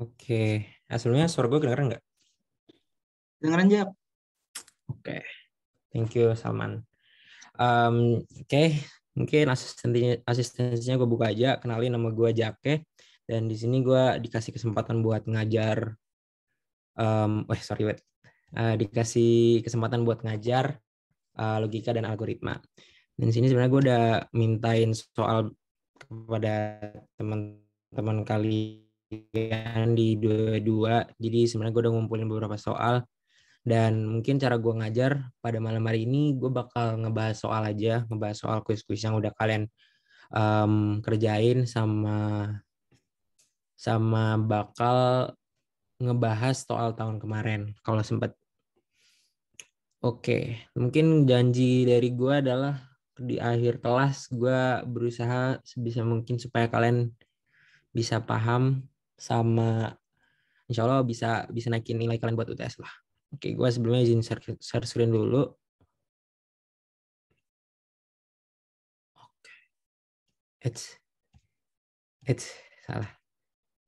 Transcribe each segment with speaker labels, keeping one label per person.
Speaker 1: Oke, nah, sebelumnya suara gue kedengeran nggak? Kedengeran Jap. Oke, thank you Salman. Um, Oke, okay. mungkin asistensinya, asistensinya gue buka aja. Kenalin nama gue Jake. Dan di sini gue dikasih kesempatan buat ngajar. Um, eh, sorry, wait. Uh, dikasih kesempatan buat ngajar uh, logika dan algoritma. Dan di sini sebenarnya gue udah mintain soal kepada teman-teman kalian ujian di dua-dua. Jadi sebenarnya gue udah ngumpulin beberapa soal dan mungkin cara gue ngajar pada malam hari ini gue bakal ngebahas soal aja, ngebahas soal kuis-kuis yang udah kalian um, kerjain sama sama bakal ngebahas soal tahun kemarin kalau sempat. Oke, mungkin janji dari gue adalah di akhir kelas gue berusaha sebisa mungkin supaya kalian bisa paham sama insya Allah bisa bisa naikin nilai kalian buat UTS lah. Oke, gue sebelumnya izin share, share screen dulu. Oke. It's, it's salah.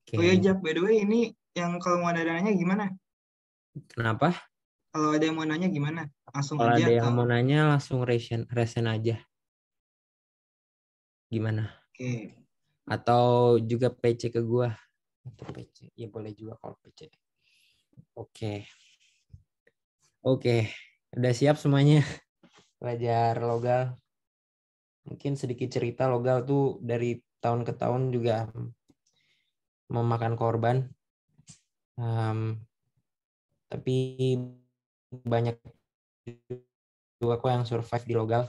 Speaker 1: Okay. Oh ya, Jack, by the way ini yang kalau mau ada nanya gimana? Kenapa? Kalau ada yang mau nanya gimana? Langsung kalau aja. Kalau ada yang atau... mau nanya langsung resen, resen aja. Gimana? Oke. Okay. Atau juga PC ke gue untuk PC ya boleh juga kalau PC oke oke okay. udah siap semuanya belajar logal mungkin sedikit cerita logal tuh dari tahun ke tahun juga memakan korban um, tapi banyak juga kok yang survive di logal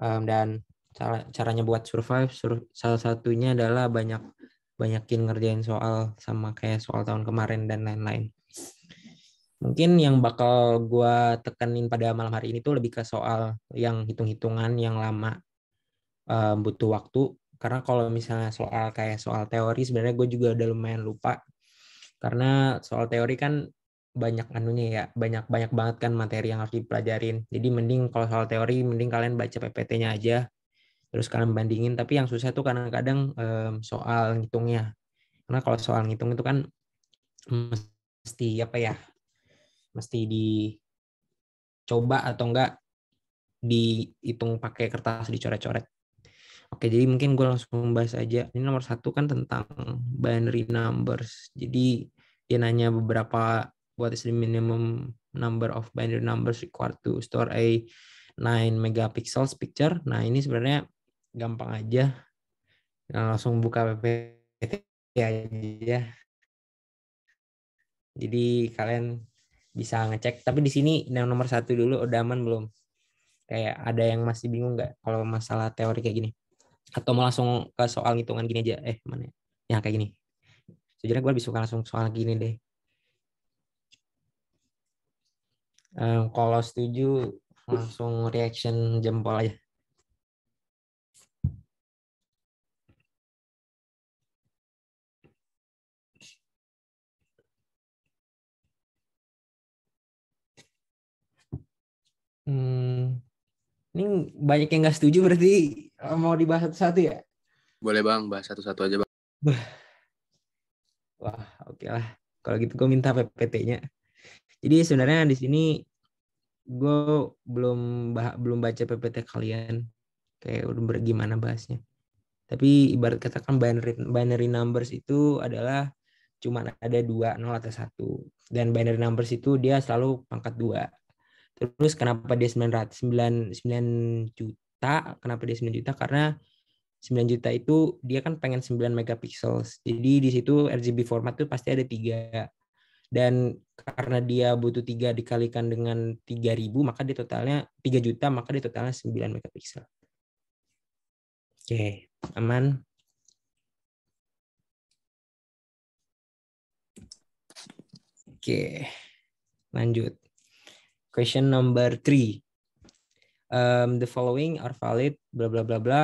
Speaker 1: um, dan cara caranya buat survive salah satunya adalah banyak banyakin ngerjain soal sama kayak soal tahun kemarin dan lain-lain. Mungkin yang bakal gue tekenin pada malam hari ini tuh lebih ke soal yang hitung-hitungan yang lama uh, butuh waktu. Karena kalau misalnya soal kayak soal teori sebenarnya gue juga udah lumayan lupa. Karena soal teori kan banyak anunya ya, banyak banyak banget kan materi yang harus dipelajarin. Jadi mending kalau soal teori mending kalian baca PPT-nya aja terus kalian bandingin tapi yang susah itu kadang-kadang um, soal ngitungnya karena kalau soal ngitung itu kan mesti apa ya mesti dicoba atau enggak dihitung pakai kertas dicoret-coret oke jadi mungkin gue langsung membahas aja ini nomor satu kan tentang binary numbers jadi dia nanya beberapa what is the minimum number of binary numbers required to store a 9 megapixels picture. Nah, ini sebenarnya gampang aja nah, langsung buka PPT aja jadi kalian bisa ngecek tapi di sini yang nomor satu dulu udah aman belum kayak ada yang masih bingung nggak kalau masalah teori kayak gini atau mau langsung ke soal hitungan gini aja eh mana ya, ya kayak gini sejujurnya gue lebih suka langsung soal gini deh um, kalau setuju langsung reaction jempol aja Hmm, ini banyak yang nggak setuju berarti eh, mau dibahas satu-satu ya? Boleh bang, bahas satu-satu aja bang. Wah, oke okay lah. Kalau gitu gue minta PPT-nya. Jadi sebenarnya di sini gue belum bah belum baca PPT kalian kayak udah bagaimana bahasnya. Tapi ibarat katakan binary, binary numbers itu adalah cuman ada dua nol atau satu dan binary numbers itu dia selalu pangkat dua Terus kenapa dia 900 9, 9 juta? Kenapa dia 9 juta? Karena 9 juta itu dia kan pengen 9 megapiksel. Jadi di situ RGB format tuh pasti ada 3. Dan karena dia butuh 3 dikalikan dengan 3000 maka dia totalnya 3 juta maka dia totalnya 9 megapiksel. Oke,
Speaker 2: okay, aman.
Speaker 1: Oke, okay, lanjut. Question number three. Um, the following are valid, bla bla bla bla.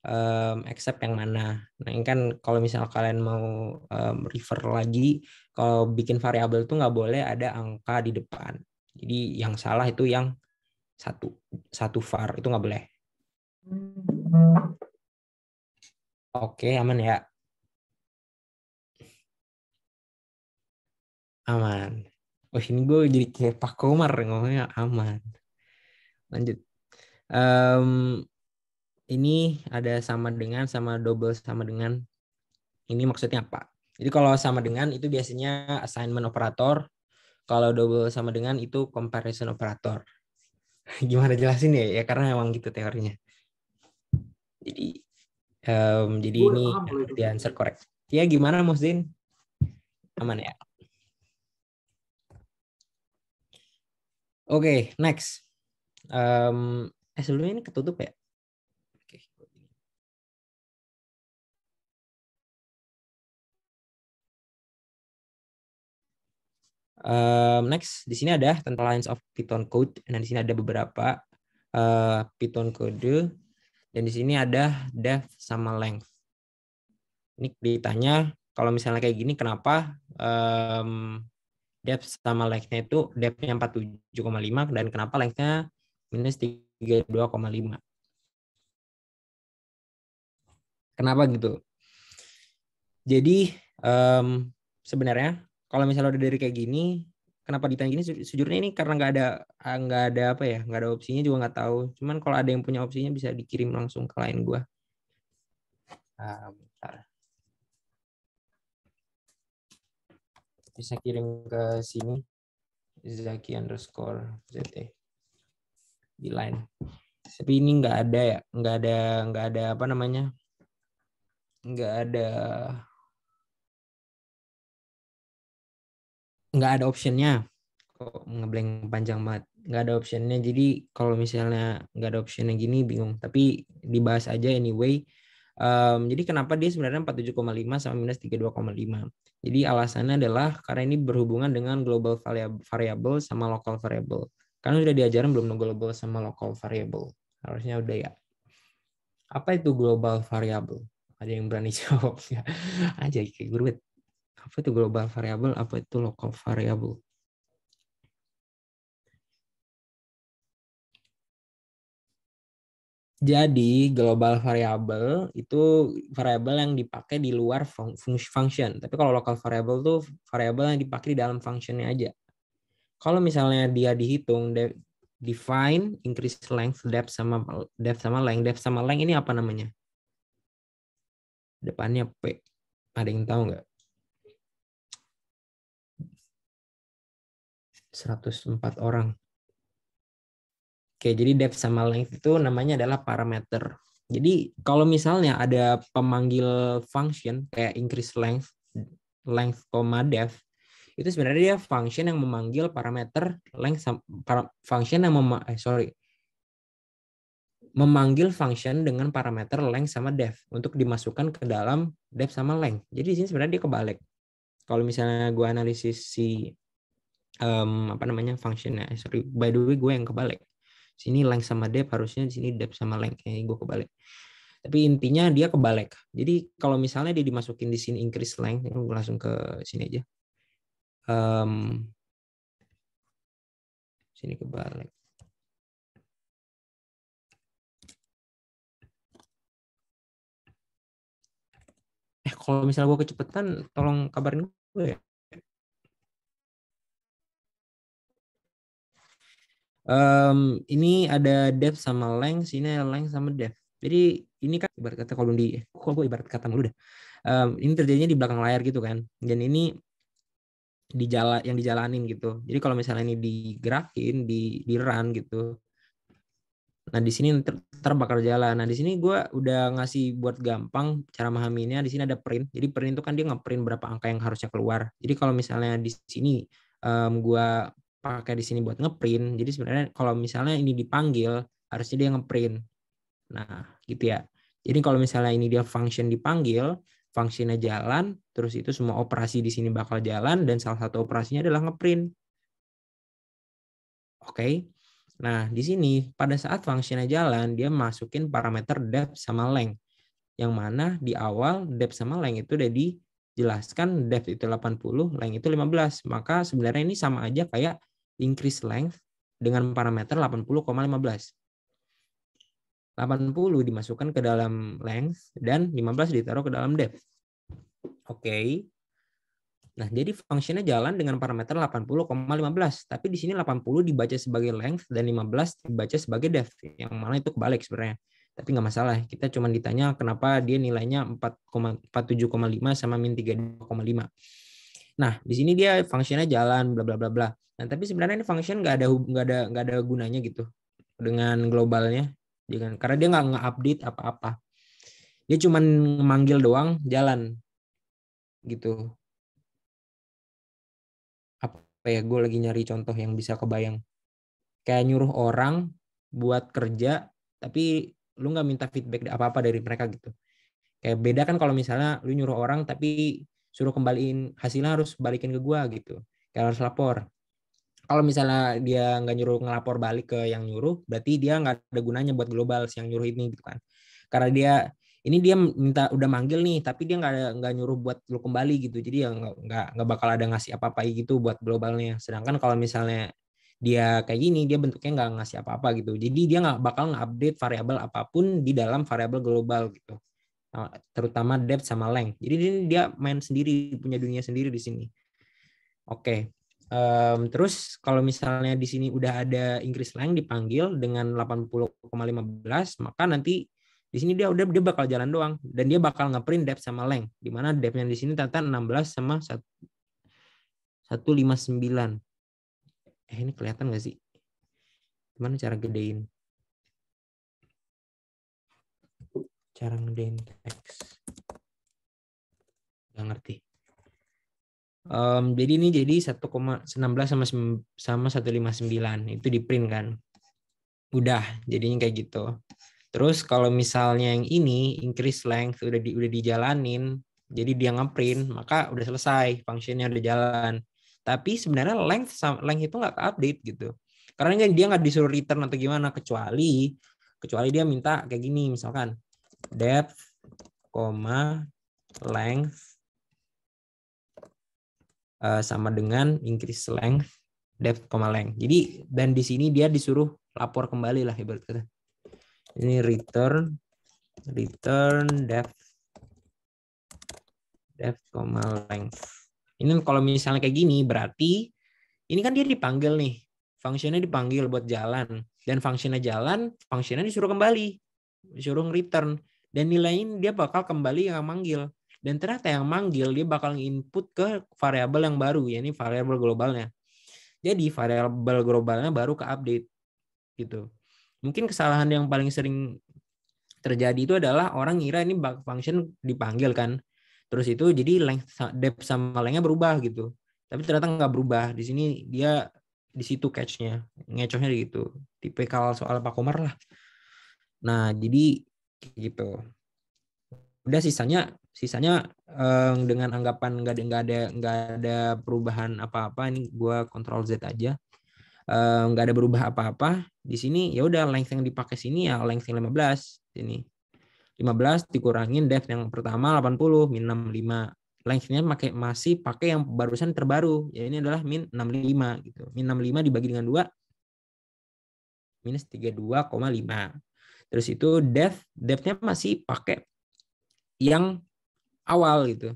Speaker 1: Um, except yang mana? Nah ini kan kalau misalnya kalian mau um, refer lagi, kalau bikin variabel itu nggak boleh ada angka di depan. Jadi yang salah itu yang satu satu var itu nggak boleh.
Speaker 2: Oke aman ya.
Speaker 1: Aman. Oh ini gue jadi kayak Pak Komar ngomongnya aman. Lanjut. Um, ini ada sama dengan sama double sama dengan. Ini maksudnya apa? Jadi kalau sama dengan itu biasanya assignment operator. Kalau double sama dengan itu comparison operator. Gimana jelasin ya? Ya karena emang gitu teorinya. Jadi um, jadi ini the answer correct. Ya gimana Musdin? Aman ya? Oke, okay, next. Um, eh sebelumnya ini ketutup ya? Oke. Okay. Um, next, di sini ada tentang lines of Python code. dan di sini ada beberapa uh, Python kode. Dan di sini ada depth sama length. Ini ditanya kalau misalnya kayak gini, kenapa um, depth sama length-nya itu depth-nya 47,5 dan kenapa length-nya minus 32,5. Kenapa gitu? Jadi um, sebenarnya kalau misalnya udah dari kayak gini, kenapa ditanya gini? Sejujurnya ini karena nggak ada ah, nggak ada apa ya, nggak ada opsinya juga nggak tahu. Cuman kalau ada yang punya opsinya bisa dikirim langsung ke lain gue. Um, ah, bentar. bisa kirim ke sini zaki underscore zt e. di line tapi ini nggak ada ya nggak ada nggak ada apa namanya nggak ada nggak ada optionnya kok ngeblank panjang banget nggak ada optionnya jadi kalau misalnya nggak ada optionnya gini bingung tapi dibahas aja anyway Um, jadi kenapa dia sebenarnya 47,5 sama minus 32,5? Jadi alasannya adalah karena ini berhubungan dengan global variable sama local variable. Karena sudah diajarin belum global sama local variable. Harusnya udah ya. Apa itu global variable? Ada yang berani jawab ya? Aja kayak gurut. Apa itu global variable? Apa itu local variable? Jadi global variable itu variable yang dipakai di luar function. Tapi kalau local variable tuh variable yang dipakai di dalam functionnya aja. Kalau misalnya dia dihitung define increase length depth sama depth sama length depth sama length ini apa namanya? Depannya p. Ada yang tahu nggak?
Speaker 2: 104 orang.
Speaker 1: Oke, jadi depth sama length itu namanya adalah parameter. Jadi kalau misalnya ada pemanggil function kayak increase length, length, depth, itu sebenarnya dia function yang memanggil parameter length function yang mema, eh, sorry memanggil function dengan parameter length sama depth untuk dimasukkan ke dalam depth sama length. Jadi di sini sebenarnya dia kebalik. Kalau misalnya gue analisis si um, apa namanya functionnya, eh, sorry by the way gue yang kebalik sini length sama depth harusnya sini depth sama length ya, gue kebalik tapi intinya dia kebalik jadi kalau misalnya dia dimasukin di sini increase length gue langsung ke sini aja um, sini kebalik
Speaker 2: eh kalau misalnya gue kecepetan tolong kabarin gue ya
Speaker 1: um, ini ada depth sama length, ini ada length sama depth. Jadi ini kan ibarat kata kalau di, kalau gue ibarat kata mulu dah. Um, ini terjadinya di belakang layar gitu kan. Dan ini di jala, yang dijalanin gitu. Jadi kalau misalnya ini digerakin, di, di run gitu. Nah di sini ter, jalan. Nah di sini gue udah ngasih buat gampang cara memahaminya. Di sini ada print. Jadi print itu kan dia ngeprint berapa angka yang harusnya keluar. Jadi kalau misalnya di sini um, gue pakai di sini buat ngeprint. Jadi sebenarnya kalau misalnya ini dipanggil, harusnya dia ngeprint. Nah, gitu ya. Jadi kalau misalnya ini dia function dipanggil, functionnya jalan, terus itu semua operasi di sini bakal jalan, dan salah satu operasinya adalah ngeprint. Oke. Okay? Nah, di sini pada saat functionnya jalan, dia masukin parameter depth sama length. Yang mana di awal depth sama length itu udah dijelaskan depth itu 80, length itu 15. Maka sebenarnya ini sama aja kayak increase length dengan parameter 80,15. 80 dimasukkan ke dalam length dan 15 ditaruh ke dalam depth. Oke. Okay. Nah, jadi fungsinya jalan dengan parameter 80,15, tapi di sini 80 dibaca sebagai length dan 15 dibaca sebagai depth, yang mana itu kebalik sebenarnya. Tapi nggak masalah, kita cuma ditanya kenapa dia nilainya 4,47,5 sama min 3,5. Nah, di sini dia fungsinya jalan bla bla bla bla. Nah, tapi sebenarnya ini function nggak ada nggak ada nggak ada gunanya gitu dengan globalnya dengan ya karena dia nggak nge-update apa-apa. Dia cuma memanggil doang jalan gitu. Apa ya gue lagi nyari contoh yang bisa kebayang. Kayak nyuruh orang buat kerja tapi lu nggak minta feedback apa-apa dari mereka gitu. Kayak beda kan kalau misalnya lu nyuruh orang tapi suruh kembaliin hasilnya harus balikin ke gua gitu kayak harus lapor kalau misalnya dia nggak nyuruh ngelapor balik ke yang nyuruh berarti dia nggak ada gunanya buat global si yang nyuruh ini gitu kan karena dia ini dia minta udah manggil nih tapi dia nggak nggak nyuruh buat lu kembali gitu jadi ya nggak nggak bakal ada ngasih apa apa gitu buat globalnya sedangkan kalau misalnya dia kayak gini dia bentuknya nggak ngasih apa apa gitu jadi dia nggak bakal nge-update variabel apapun di dalam variabel global gitu Eh, terutama depth sama length. Jadi ini dia main sendiri, punya dunia sendiri di sini. Oke. Okay. Um, terus kalau misalnya di sini udah ada Inggris length dipanggil dengan 80,15 maka nanti di sini dia udah dia bakal jalan doang dan dia bakal ngeprint depth sama length di mana depthnya di sini tata 16 sama 159. Eh ini kelihatan nggak sih? Gimana cara gedein? cara ngedein teks nggak ngerti um, jadi ini jadi 1,16 sama sama 159 itu di print kan udah jadinya kayak gitu terus kalau misalnya yang ini increase length udah di udah dijalanin jadi dia ngeprint maka udah selesai fungsinya udah jalan tapi sebenarnya length length itu nggak update gitu karena kan dia nggak disuruh return atau gimana kecuali kecuali dia minta kayak gini misalkan depth, koma, length uh, sama dengan increase length, depth, koma length. Jadi dan di sini dia disuruh lapor kembali lah ibaratnya. Ini return return depth depth, koma length. Ini kalau misalnya kayak gini berarti ini kan dia dipanggil nih. Fungsinya dipanggil buat jalan dan fungsinya jalan, fungsinya disuruh kembali, disuruh return dan nilain dia bakal kembali yang manggil dan ternyata yang manggil dia bakal input ke variabel yang baru ya ini variabel globalnya jadi variabel globalnya baru ke update gitu mungkin kesalahan yang paling sering terjadi itu adalah orang ngira ini function dipanggil kan terus itu jadi length depth sama lengthnya berubah gitu tapi ternyata nggak berubah di sini dia di situ catchnya ngecohnya gitu tipikal soal Pak Komar lah nah jadi gitu udah sisanya sisanya eh, dengan anggapan nggak ada nggak ada nggak ada perubahan apa-apa ini gue kontrol z aja eh, nggak um, ada berubah apa-apa di sini ya udah length yang dipakai sini ya length yang 15 ini 15 dikurangin depth yang pertama 80 min 65 lengthnya pakai masih pakai yang barusan terbaru ya ini adalah min 65 gitu min 65 dibagi dengan dua minus 32,5 Terus itu depth, depthnya masih pakai yang awal gitu.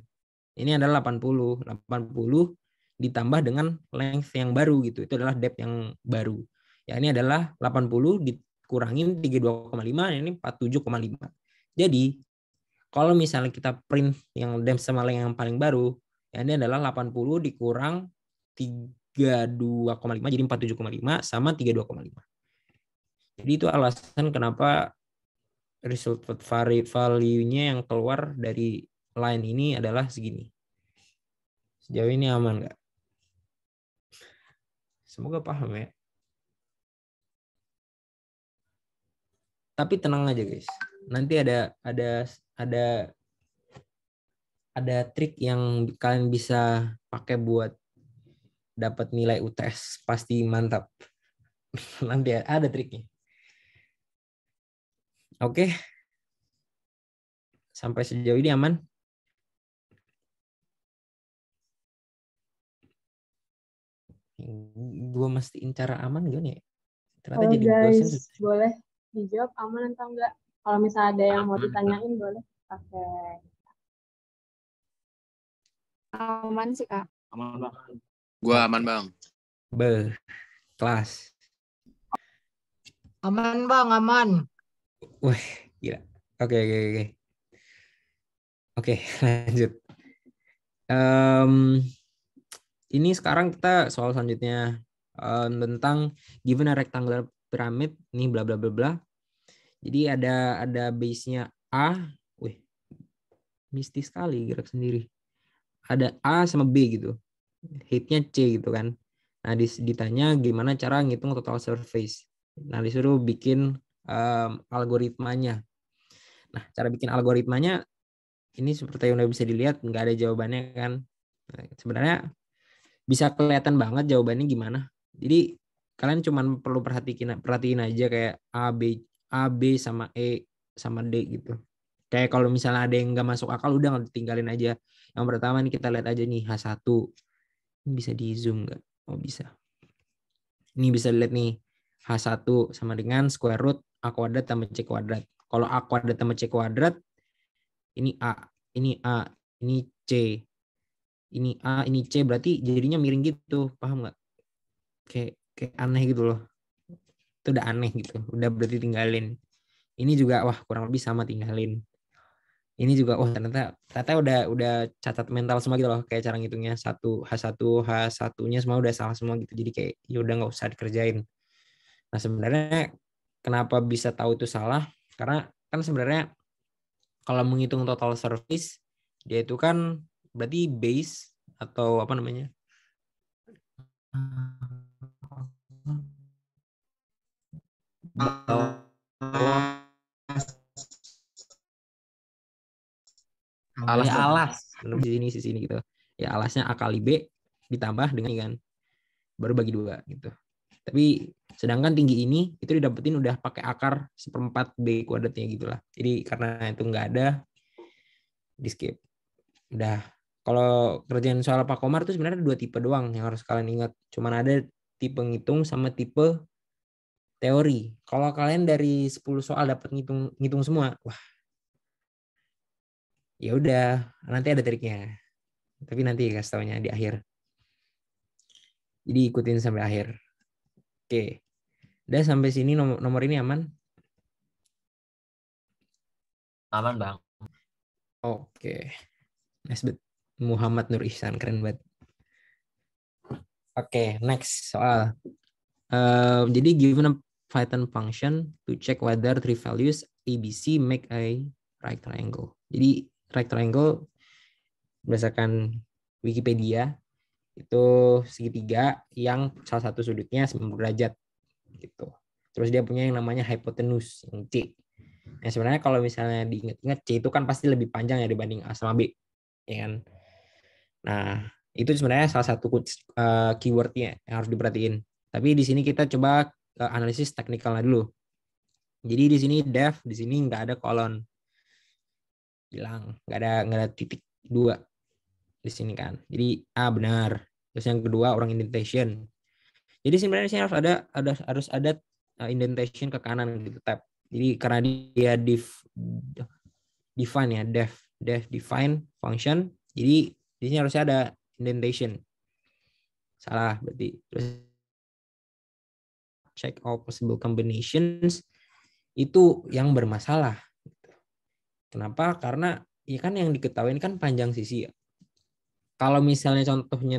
Speaker 1: Ini adalah 80, 80 ditambah dengan length yang baru gitu. Itu adalah depth yang baru. Ya ini adalah 80 dikurangin 32,5, ini 47,5. Jadi kalau misalnya kita print yang depth sama length yang paling baru, ya ini adalah 80 dikurang 32,5 jadi 47,5 sama 32,5. Jadi itu alasan kenapa result value-nya yang keluar dari line ini adalah segini. Sejauh ini aman nggak? Semoga paham ya. Tapi tenang aja guys. Nanti ada ada ada ada trik yang kalian bisa pakai buat dapat nilai UTS pasti mantap. Nanti ada triknya. Oke.
Speaker 2: Sampai sejauh ini aman?
Speaker 1: Gue mesti cara aman gak nih? Ternyata oh, jadi guys, dosen.
Speaker 2: boleh dijawab aman atau enggak? Kalau misalnya ada yang aman. mau ditanyain boleh Oke. Okay. Aman sih kak. Aman bang.
Speaker 1: Gue aman bang. Be, kelas.
Speaker 2: Aman bang, aman.
Speaker 1: Wih, gila. Oke, oke, oke. Oke, lanjut. Um, ini sekarang kita soal selanjutnya um, tentang given a rectangular pyramid nih bla bla bla bla. Jadi ada ada base-nya A. Wih. Mistis sekali gerak sendiri. Ada A sama B gitu. Heightnya C gitu kan. Nah, ditanya gimana cara ngitung total surface. Nah, disuruh bikin um, algoritmanya. Nah, cara bikin algoritmanya ini seperti yang udah bisa dilihat nggak ada jawabannya kan. Nah, sebenarnya bisa kelihatan banget jawabannya gimana. Jadi kalian cuma perlu perhatiin perhatiin aja kayak A B A B sama E sama D gitu. Kayak kalau misalnya ada yang nggak masuk akal udah tinggalin aja. Yang pertama nih kita lihat aja nih H1. Ini bisa di zoom nggak? Oh bisa. Ini bisa dilihat nih H1 sama dengan square root A kuadrat tambah C kuadrat. Kalau A kuadrat tambah C kuadrat, ini A, ini A, ini C, ini A, ini C, berarti jadinya miring gitu, paham nggak? Kayak, kayak aneh gitu loh. Itu udah aneh gitu, udah berarti tinggalin. Ini juga, wah kurang lebih sama tinggalin. Ini juga, wah ternyata, ternyata udah udah catat mental semua gitu loh, kayak cara ngitungnya. Satu, H1, H1-nya semua udah salah semua gitu. Jadi kayak, ya udah nggak usah dikerjain. Nah sebenarnya Kenapa bisa tahu itu salah? Karena kan sebenarnya kalau menghitung total service dia itu kan berarti base atau apa namanya atau alas alas di sini sisi ini gitu ya alasnya a kali b ditambah dengan kan baru bagi dua gitu tapi sedangkan tinggi ini itu didapetin udah pakai akar seperempat b kuadratnya gitulah. Jadi karena itu nggak ada di skip. Udah kalau kerjaan soal Pak Komar itu sebenarnya dua tipe doang yang harus kalian ingat. Cuman ada tipe ngitung sama tipe teori. Kalau kalian dari 10 soal dapat ngitung ngitung semua, wah. Ya udah, nanti ada triknya. Tapi nanti kasih taunya di akhir. Jadi ikutin sampai akhir. Oke. Udah sampai sini nomor, nomor ini aman? Aman, Bang. Oke. next Muhammad Nur Ihsan keren banget. Oke, next soal. Um, jadi given a Python function to check whether three values ABC make a right triangle. Jadi right triangle berdasarkan Wikipedia itu segitiga yang salah satu sudutnya 90 derajat gitu. Terus dia punya yang namanya hipotenus yang C. Nah sebenarnya kalau misalnya diingat-ingat C itu kan pasti lebih panjang ya dibanding A sama B, ya kan? Nah itu sebenarnya salah satu eh, keywordnya yang harus diperhatiin. Tapi di sini kita coba ke eh, analisis teknikalnya dulu. Jadi di sini def, di sini nggak ada kolon, hilang, nggak ada nggak ada titik dua di sini kan. Jadi A benar, Terus yang kedua orang indentation. Jadi sebenarnya harus ada ada harus ada uh, indentation ke kanan gitu tab. Jadi karena dia div, define ya def def define function. Jadi di sini harusnya ada indentation. Salah berarti. Terus check all possible combinations itu yang bermasalah. Kenapa? Karena ya kan yang diketahui kan panjang sisi ya. Kalau misalnya contohnya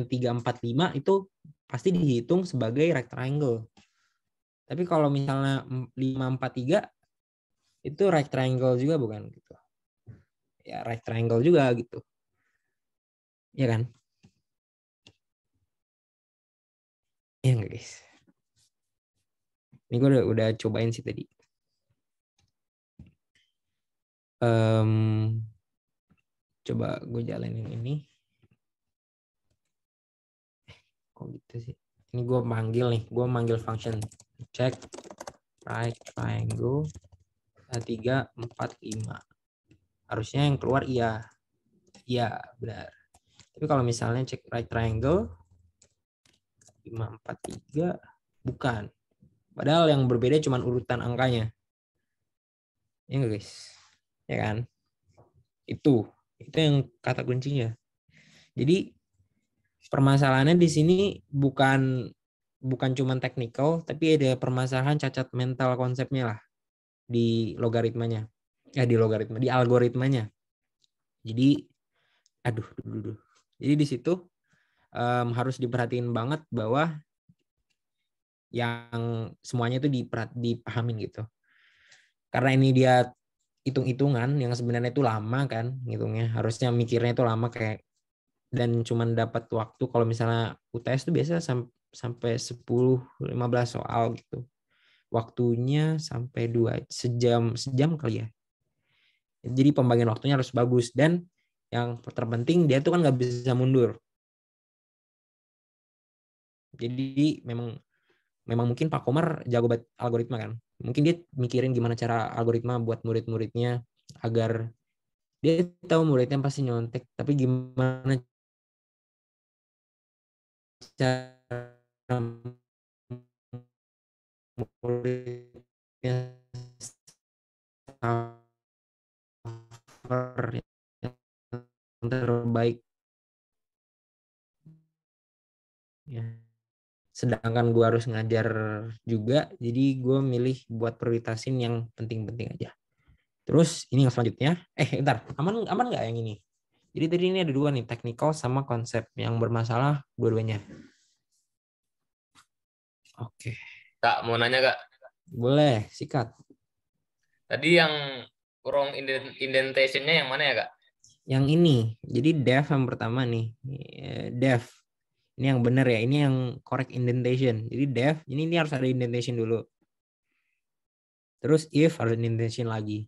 Speaker 1: lima itu pasti dihitung sebagai right triangle. Tapi kalau misalnya tiga itu right triangle juga bukan gitu. Ya right triangle juga gitu. Ya kan?
Speaker 2: Iya enggak guys. Ini gue udah, udah cobain sih tadi. Um,
Speaker 1: coba gue jalanin ini. kok oh, gitu sih ini gue manggil nih gue manggil function check right triangle tiga empat lima. harusnya yang keluar iya iya benar tapi kalau misalnya cek right triangle lima empat tiga, bukan padahal yang berbeda cuma urutan angkanya ya enggak guys ya kan itu itu yang kata kuncinya jadi permasalahannya di sini bukan bukan cuma teknikal tapi ada permasalahan cacat mental konsepnya lah di logaritmanya ya eh, di logaritma di algoritmanya jadi aduh duh, duh. jadi di situ um, harus diperhatiin banget bahwa yang semuanya itu diperhat dipahamin gitu karena ini dia hitung-hitungan yang sebenarnya itu lama kan ngitungnya harusnya mikirnya itu lama kayak dan cuman dapat waktu kalau misalnya UTS itu biasa sam sampai 10 15 soal gitu. Waktunya sampai dua sejam sejam kali ya. Jadi pembagian waktunya harus bagus dan yang terpenting dia tuh kan nggak bisa mundur. Jadi memang memang mungkin Pak Komar jago buat algoritma kan. Mungkin dia mikirin gimana cara algoritma buat murid-muridnya agar dia tahu muridnya pasti nyontek, tapi gimana
Speaker 2: secara yang terbaik
Speaker 1: ya sedangkan gue harus ngajar juga jadi gue milih buat prioritasin yang penting-penting aja terus ini yang selanjutnya eh ntar aman aman nggak yang ini jadi tadi ini ada dua nih, technical sama konsep yang bermasalah dua-duanya. Oke. Okay. Kak, mau nanya Kak? Boleh, sikat. Tadi yang wrong indentation-nya yang mana ya Kak? Yang ini. Jadi dev yang pertama nih. Iya, dev, Ini yang benar ya, ini yang correct indentation. Jadi dev, ini, ini harus ada indentation dulu. Terus if harus indentation lagi.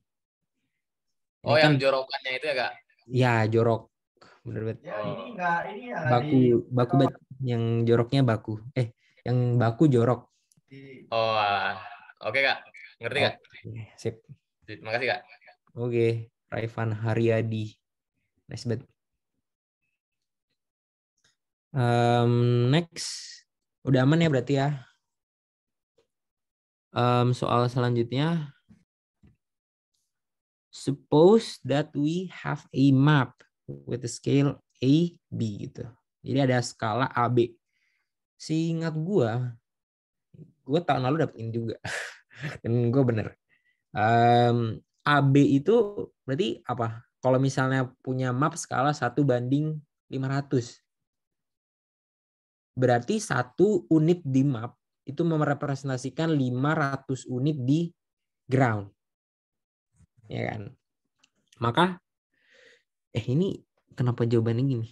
Speaker 1: Ini oh, kan, yang
Speaker 2: jorokannya itu ya, Kak?
Speaker 1: Ya, jorok. Bener banget. Ya,
Speaker 2: ini enggak ini ya baku di... baku
Speaker 1: oh. yang joroknya baku. Eh, yang baku jorok. Oh, uh, oke okay, Kak. Ngerti Kak? Okay. Sip. Terima kasih Kak. Oke, okay. Raifan Haryadi. Nice banget. Um, next, udah aman ya berarti ya. Um, soal selanjutnya Suppose that we have a map with a scale A, B gitu. Jadi ada skala a AB. Seingat gue, gue tahun lalu dapetin juga. Dan gue bener. Um, b itu berarti apa? Kalau misalnya punya map skala 1 banding 500. Berarti satu unit di map itu merepresentasikan 500 unit di ground ya kan maka eh ini kenapa jawabannya gini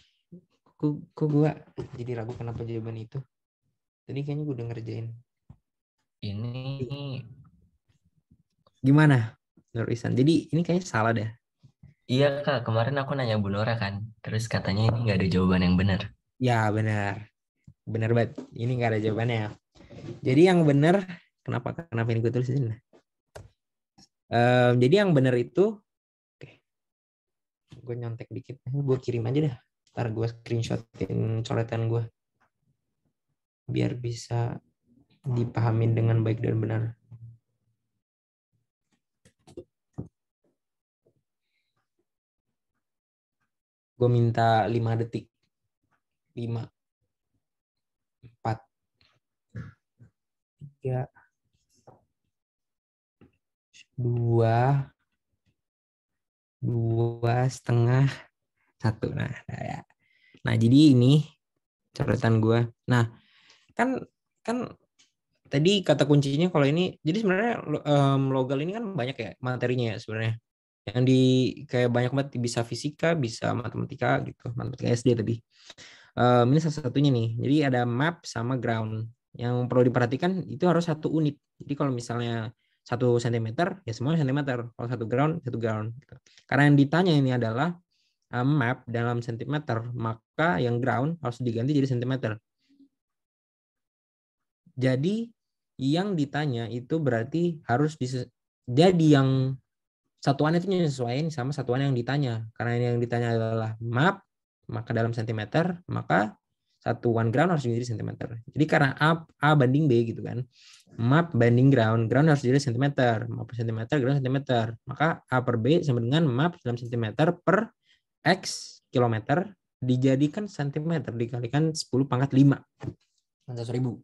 Speaker 1: kok kok gue jadi ragu kenapa jawaban itu tadi kayaknya gue udah ngerjain ini gimana Nur Isan jadi ini kayaknya salah deh. iya kak kemarin aku nanya Bu Nora kan terus katanya ini nggak ada jawaban yang benar ya benar benar banget ini nggak ada jawabannya jadi yang benar kenapa kenapa ini gue tulis ini Um, jadi yang benar itu, oke, okay. gue nyontek dikit, eh, gue kirim aja dah. Ntar gue screenshotin coretan gue, biar bisa dipahamin dengan baik dan benar. Gue minta 5 detik. 5, 4, 3, dua dua setengah satu nah, nah ya nah jadi ini catatan gue nah kan kan tadi kata kuncinya kalau ini jadi sebenarnya um, logal ini kan banyak ya materinya ya sebenarnya yang di kayak banyak banget bisa fisika bisa matematika gitu matematika SD tadi um, ini salah satunya nih jadi ada map sama ground yang perlu diperhatikan itu harus satu unit jadi kalau misalnya satu sentimeter ya semuanya sentimeter kalau satu ground satu ground gitu. karena yang ditanya ini adalah uh, map dalam sentimeter maka yang ground harus diganti jadi sentimeter jadi yang ditanya itu berarti harus jadi yang satuan itu nyesuaiin sama satuan yang ditanya karena ini yang ditanya adalah map maka dalam sentimeter maka satuan ground harus menjadi sentimeter. Jadi karena A, A banding B gitu kan map banding ground. Ground harus jadi cm, Map per sentimeter, ground sentimeter. Maka A per B sama dengan map dalam sentimeter per X kilometer dijadikan sentimeter dikalikan 10 pangkat 5. 100 ribu.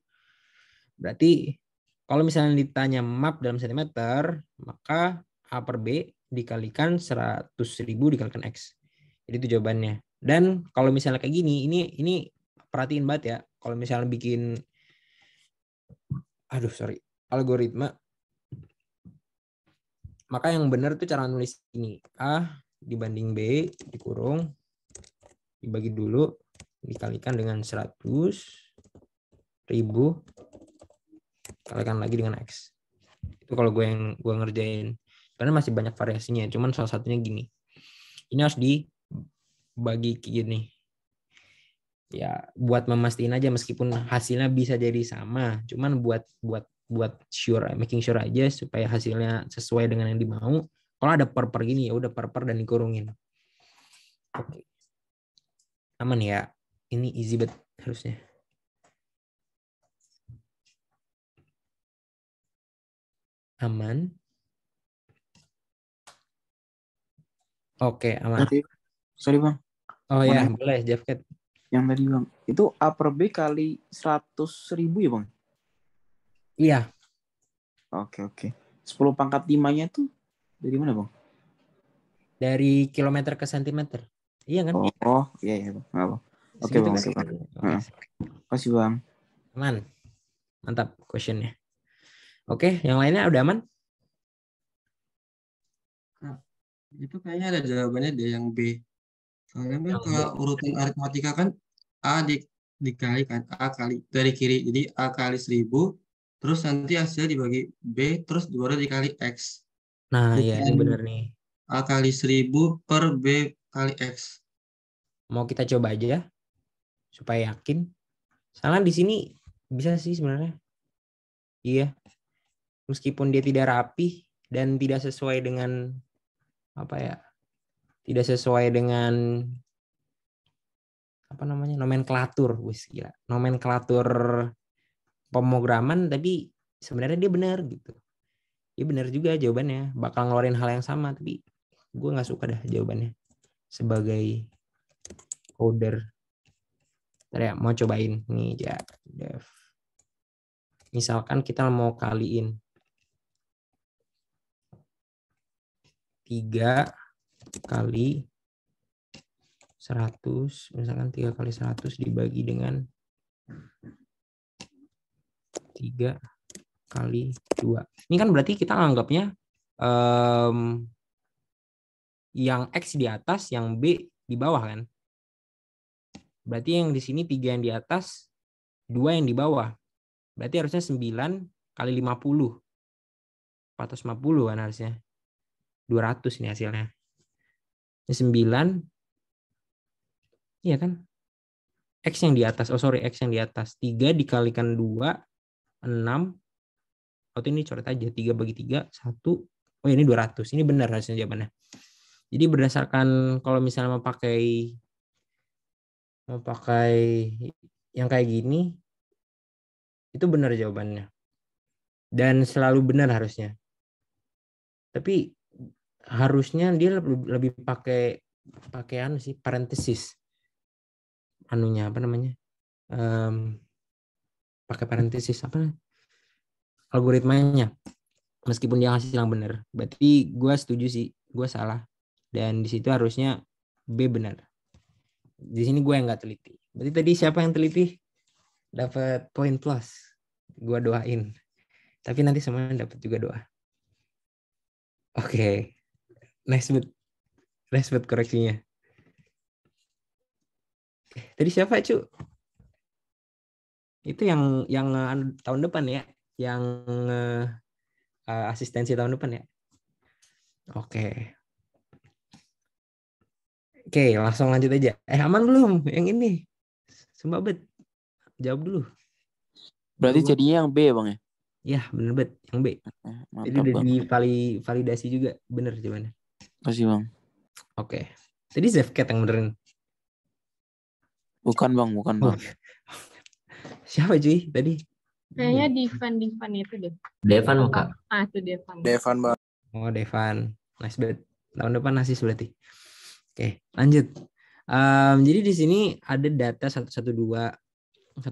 Speaker 1: Berarti kalau misalnya ditanya map dalam sentimeter, maka A per B dikalikan 100.000 dikalikan X. Jadi itu jawabannya. Dan kalau misalnya kayak gini, ini ini perhatiin banget ya. Kalau misalnya bikin aduh sorry algoritma maka yang benar tuh cara nulis ini a dibanding b dikurung dibagi dulu dikalikan dengan 100 ribu kalikan lagi dengan x itu kalau gue yang gue ngerjain karena masih banyak variasinya cuman salah satunya gini ini harus dibagi gini ya buat memastikan aja meskipun hasilnya bisa jadi sama cuman buat buat buat sure making sure aja supaya hasilnya sesuai dengan yang dimau kalau ada per per gini ya udah per per dan dikurungin oke okay. aman ya ini easy bet harusnya aman oke okay, aman sorry bang oh ya, Mana? ya boleh Jeffcat yang tadi bang, itu A per B kali seratus ribu ya bang? Iya. Oke oke. 10 pangkat limanya tuh dari mana bang? Dari kilometer ke sentimeter. Iya kan? Oh, oh iya iya bang. Oke okay, Oke bang. Terima kasih bang. Aman. Mantap questionnya. Oke, yang lainnya udah aman? Nah, itu kayaknya ada jawabannya deh yang B. Karena kan kalau urutan aritmatika kan A di, dikali kan A kali dari kiri. Jadi A kali 1000 terus nanti hasilnya dibagi B terus ratus dikali X. Nah, iya ini benar nih. A kali 1000 per B kali X. Mau kita coba aja ya. supaya yakin. salah di sini bisa sih sebenarnya. Iya. Meskipun dia tidak rapi dan tidak sesuai dengan apa ya tidak sesuai dengan apa namanya nomenklatur wis gila nomenklatur pemrograman tapi sebenarnya dia benar gitu dia benar juga jawabannya bakal ngeluarin hal yang sama tapi gue nggak suka dah jawabannya sebagai coder ya mau cobain nih ya dev misalkan kita mau kaliin tiga kali 100, misalkan 3 kali 100 dibagi dengan 3 kali 2. Ini kan berarti kita anggapnya um, yang X di atas, yang B di bawah kan? Berarti yang di sini 3 yang di atas, 2 yang di bawah. Berarti harusnya 9 kali 50. 450 kan harusnya. 200 ini hasilnya. Ya, ini 9. Iya kan? X yang di atas. Oh sorry, X yang di atas. 3 dikalikan 2, 6. Oh, ini coret aja. 3 bagi 3, 1. Oh ini 200. Ini benar hasilnya jawabannya. Jadi berdasarkan kalau misalnya mau pakai mau pakai yang kayak gini itu benar jawabannya. Dan selalu benar harusnya. Tapi harusnya dia lebih, lebih pakai pakaian sih parentesis anunya apa namanya um, pakai parentesis apa algoritmanya meskipun dia ngasih yang benar berarti gue setuju sih gue salah dan di situ harusnya B benar di sini gue yang nggak teliti berarti tadi siapa yang teliti dapat poin plus gue doain tapi nanti semuanya dapat juga doa oke okay. Nesbit. Nesbit koreksinya. Eh, tadi siapa, Cu? Itu yang yang eh, anu, tahun depan ya, yang uh, asistensi tahun depan ya. Oke. Okay. Oke, okay, langsung lanjut aja. Eh, aman belum yang ini? Sumpah, bet? Jawab dulu. Berarti Jawab. jadinya yang B, Bang ya? Iya, bener bet, yang B. Mantap, Jadi udah divalidasi validasi juga, bener jawabannya. Masih bang. Oke. Okay. Tadi Zefket yang benerin. Bukan bang, bukan bang. Oh. Siapa cuy tadi?
Speaker 2: Kayaknya Devan, Devan itu deh.
Speaker 1: Devan muka,
Speaker 2: Ah itu Devan. Devan bang.
Speaker 1: Oh Devan. Nice bet. Tahun depan nasis berarti. Oke, okay, lanjut. Um, jadi di sini ada data 112. 112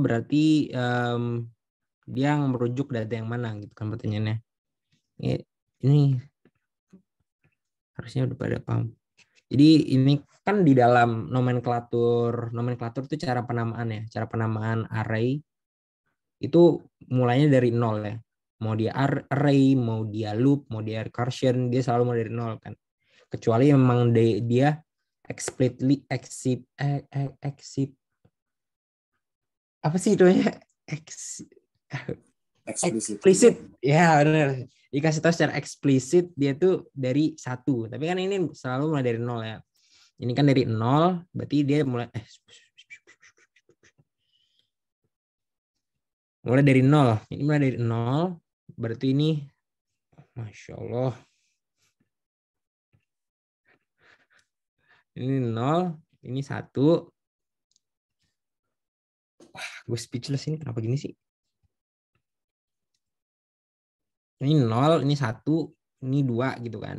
Speaker 1: berarti um, dia merujuk data yang mana gitu kan pertanyaannya. Ini harusnya udah pada paham. Jadi ini kan di dalam nomenklatur, nomenklatur itu cara penamaan ya, cara penamaan array itu mulainya dari nol ya. Mau dia array, mau dia loop, mau dia recursion, dia selalu mau dari nol kan. Kecuali memang dia, explicitly exit eh, exit apa sih itu ya? Ex, eksplisit. Ya Ya, benar. Dikasih tahu secara eksplisit dia tuh dari satu. Tapi kan ini selalu mulai dari nol ya. Ini kan dari nol, berarti dia mulai eh, mulai dari nol. Ini mulai dari nol, berarti ini masya Allah. Ini nol, ini satu. Wah, gue speechless ini kenapa gini sih? ini nol ini satu ini dua gitu kan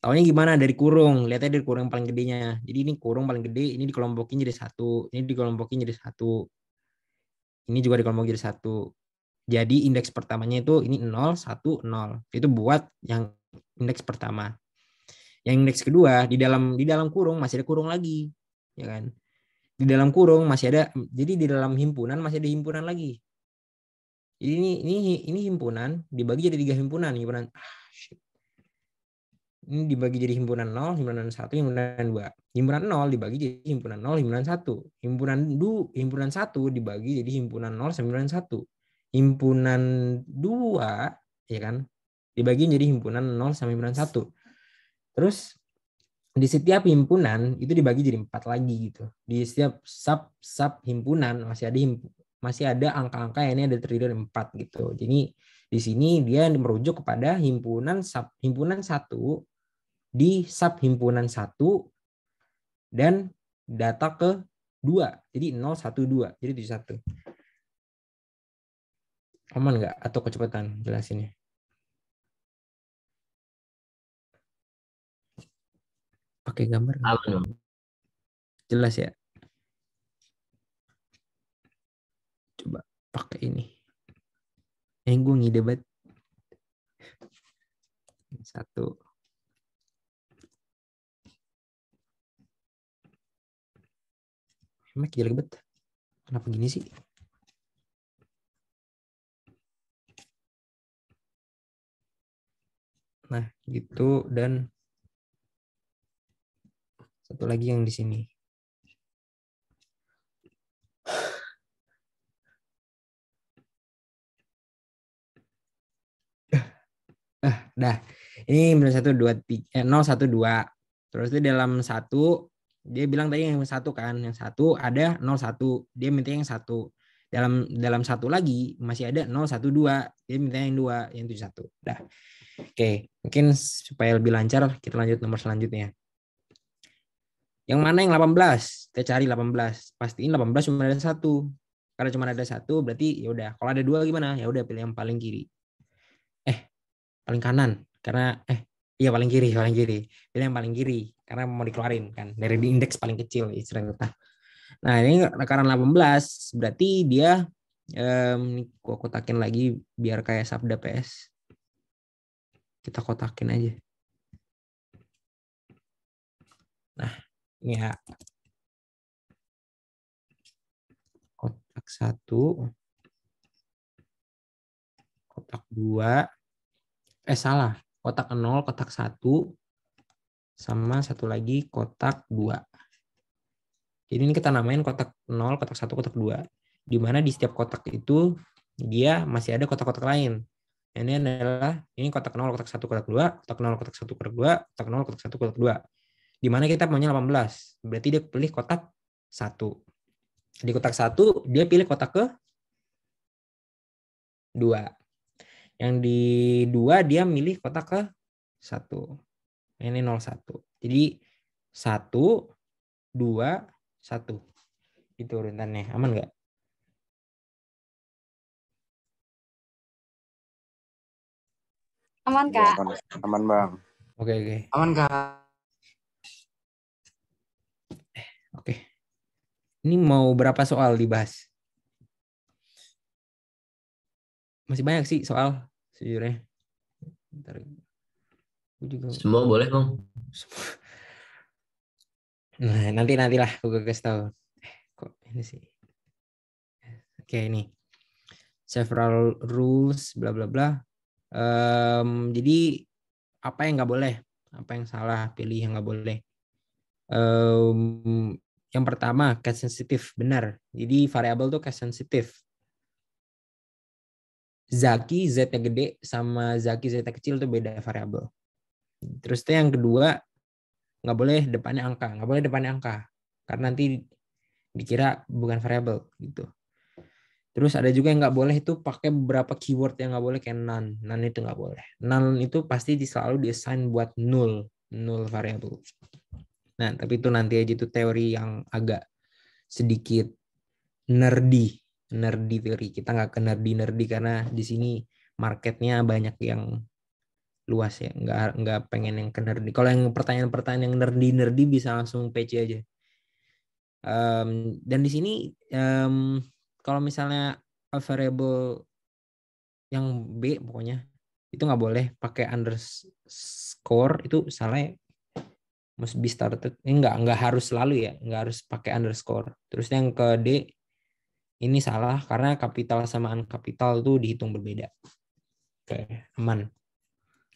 Speaker 1: Taunya gimana dari kurung lihatnya dari kurung yang paling gedenya jadi ini kurung paling gede ini dikelompokin jadi satu ini dikelompokin jadi satu ini juga dikelompokin jadi satu jadi indeks pertamanya itu ini nol, satu, nol. Itu buat yang indeks pertama. Yang indeks kedua di dalam di dalam kurung masih ada kurung lagi, ya kan? Di dalam kurung masih ada jadi di dalam himpunan masih ada himpunan lagi. Jadi ini ini ini himpunan dibagi jadi tiga himpunan, himpunan ah, shit. Ini dibagi jadi himpunan 0, himpunan 1, himpunan 2. Himpunan 0 dibagi jadi himpunan 0, himpunan 1. Himpunan 2, himpunan 1 dibagi jadi himpunan 0, himpunan 1. Himpunan 2 ya kan dibagi jadi himpunan 0 sama himpunan 1. Terus di setiap himpunan itu dibagi jadi empat lagi gitu. Di setiap sub sub himpunan masih ada himpunan masih ada angka-angka yang ini ada triliun 4 gitu. Jadi di sini dia merujuk kepada himpunan sub himpunan 1 di sub himpunan 1 dan data ke 2. Jadi 0 1 2. Jadi 7 1. Aman nggak atau kecepatan jelasinnya? Pakai gambar. Aman. Jelas ya? pakai ini. Yang eh, gue ngide banget. Satu.
Speaker 2: Mac jelek banget. Kenapa gini sih? Nah, gitu dan satu lagi yang di sini.
Speaker 1: eh dah ini menurut satu dua tiga eh, nol satu dua terus itu dalam satu dia bilang tadi yang satu kan yang satu ada nol satu dia minta yang satu dalam dalam satu lagi masih ada nol satu dua dia minta yang dua yang tujuh satu dah oke mungkin supaya lebih lancar kita lanjut nomor selanjutnya yang mana yang 18 kita cari 18 pastiin 18 cuma ada satu karena cuma ada satu berarti ya udah kalau ada dua gimana ya udah pilih yang paling kiri paling kanan karena eh iya paling kiri paling kiri pilih yang paling kiri karena mau dikeluarin kan dari di indeks paling kecil istilahnya gitu. nah ini rekaran 18 berarti dia um, gua kotakin lagi biar kayak sabda PS kita kotakin aja
Speaker 2: nah ini ya kotak satu kotak dua
Speaker 1: eh salah, kotak 0, kotak 1, sama satu lagi kotak 2. Jadi ini kita namain kotak 0, kotak 1, kotak 2. dimana di setiap kotak itu dia masih ada kotak-kotak lain. Ini adalah ini kotak 0, kotak 1, kotak 2, kotak 0, kotak 1, kotak 2, kotak 0, kotak 1, kotak 2. dimana kita punya 18. Berarti dia pilih kotak 1. Di kotak 1 dia pilih kotak ke 2. Yang di dua dia milih kotak ke satu. Ini 01. Jadi satu, dua, satu. Itu urutannya.
Speaker 2: Aman nggak? Aman, Kak.
Speaker 1: Aman, Bang. Oke, okay, oke. Okay. Aman, Kak. Eh, oke. Ini mau berapa soal dibahas? Masih banyak sih soal sejujurnya. Ntar gue juga. Semua boleh bang. Nah nanti nantilah gue kasih tahu. Eh, kok ini sih? Oke okay, ini several rules bla bla bla. Um, jadi apa yang nggak boleh, apa yang salah, pilih yang nggak boleh. Um, yang pertama case sensitif benar. Jadi variabel tuh case sensitif. Zaki Z-nya gede sama Zaki Z-nya kecil itu beda variabel. Terus itu yang kedua, nggak boleh depannya angka, nggak boleh depannya angka. Karena nanti dikira bukan variabel gitu. Terus ada juga yang nggak boleh itu pakai beberapa keyword yang nggak boleh kayak none. None itu nggak boleh. None itu pasti selalu desain buat null, null variable. Nah, tapi itu nanti aja itu teori yang agak sedikit nerdy nerdy teori kita nggak ke nerdy nerdy karena di sini marketnya banyak yang luas ya nggak nggak pengen yang ke nerdy kalau yang pertanyaan-pertanyaan yang nerdy nerdy bisa langsung PC aja um, dan di sini um, kalau misalnya variable yang b pokoknya itu nggak boleh pakai underscore itu salah ya must be started ini nggak nggak harus selalu ya nggak harus pakai underscore terus yang ke d ini salah karena kapital samaan kapital tuh dihitung berbeda. Oke, aman.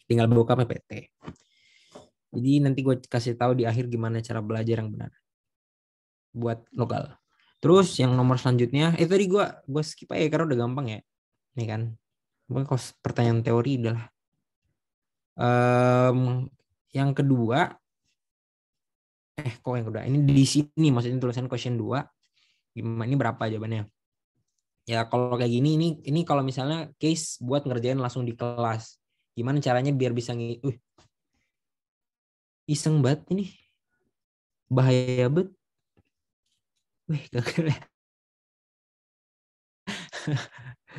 Speaker 1: Tinggal buka PPT. Jadi nanti gue kasih tahu di akhir gimana cara belajar yang benar buat lokal. Terus yang nomor selanjutnya, eh tadi gue gue skip aja karena udah gampang ya, Ini kan. Mungkin kalau pertanyaan teori adalah um, yang kedua, eh kok yang kedua? Ini di sini maksudnya tulisan question 2 gimana ini berapa jawabannya ya kalau kayak gini ini ini kalau misalnya case buat ngerjain langsung di kelas gimana caranya biar bisa ngi uh, iseng banget ini bahaya banget wih gak kelihatan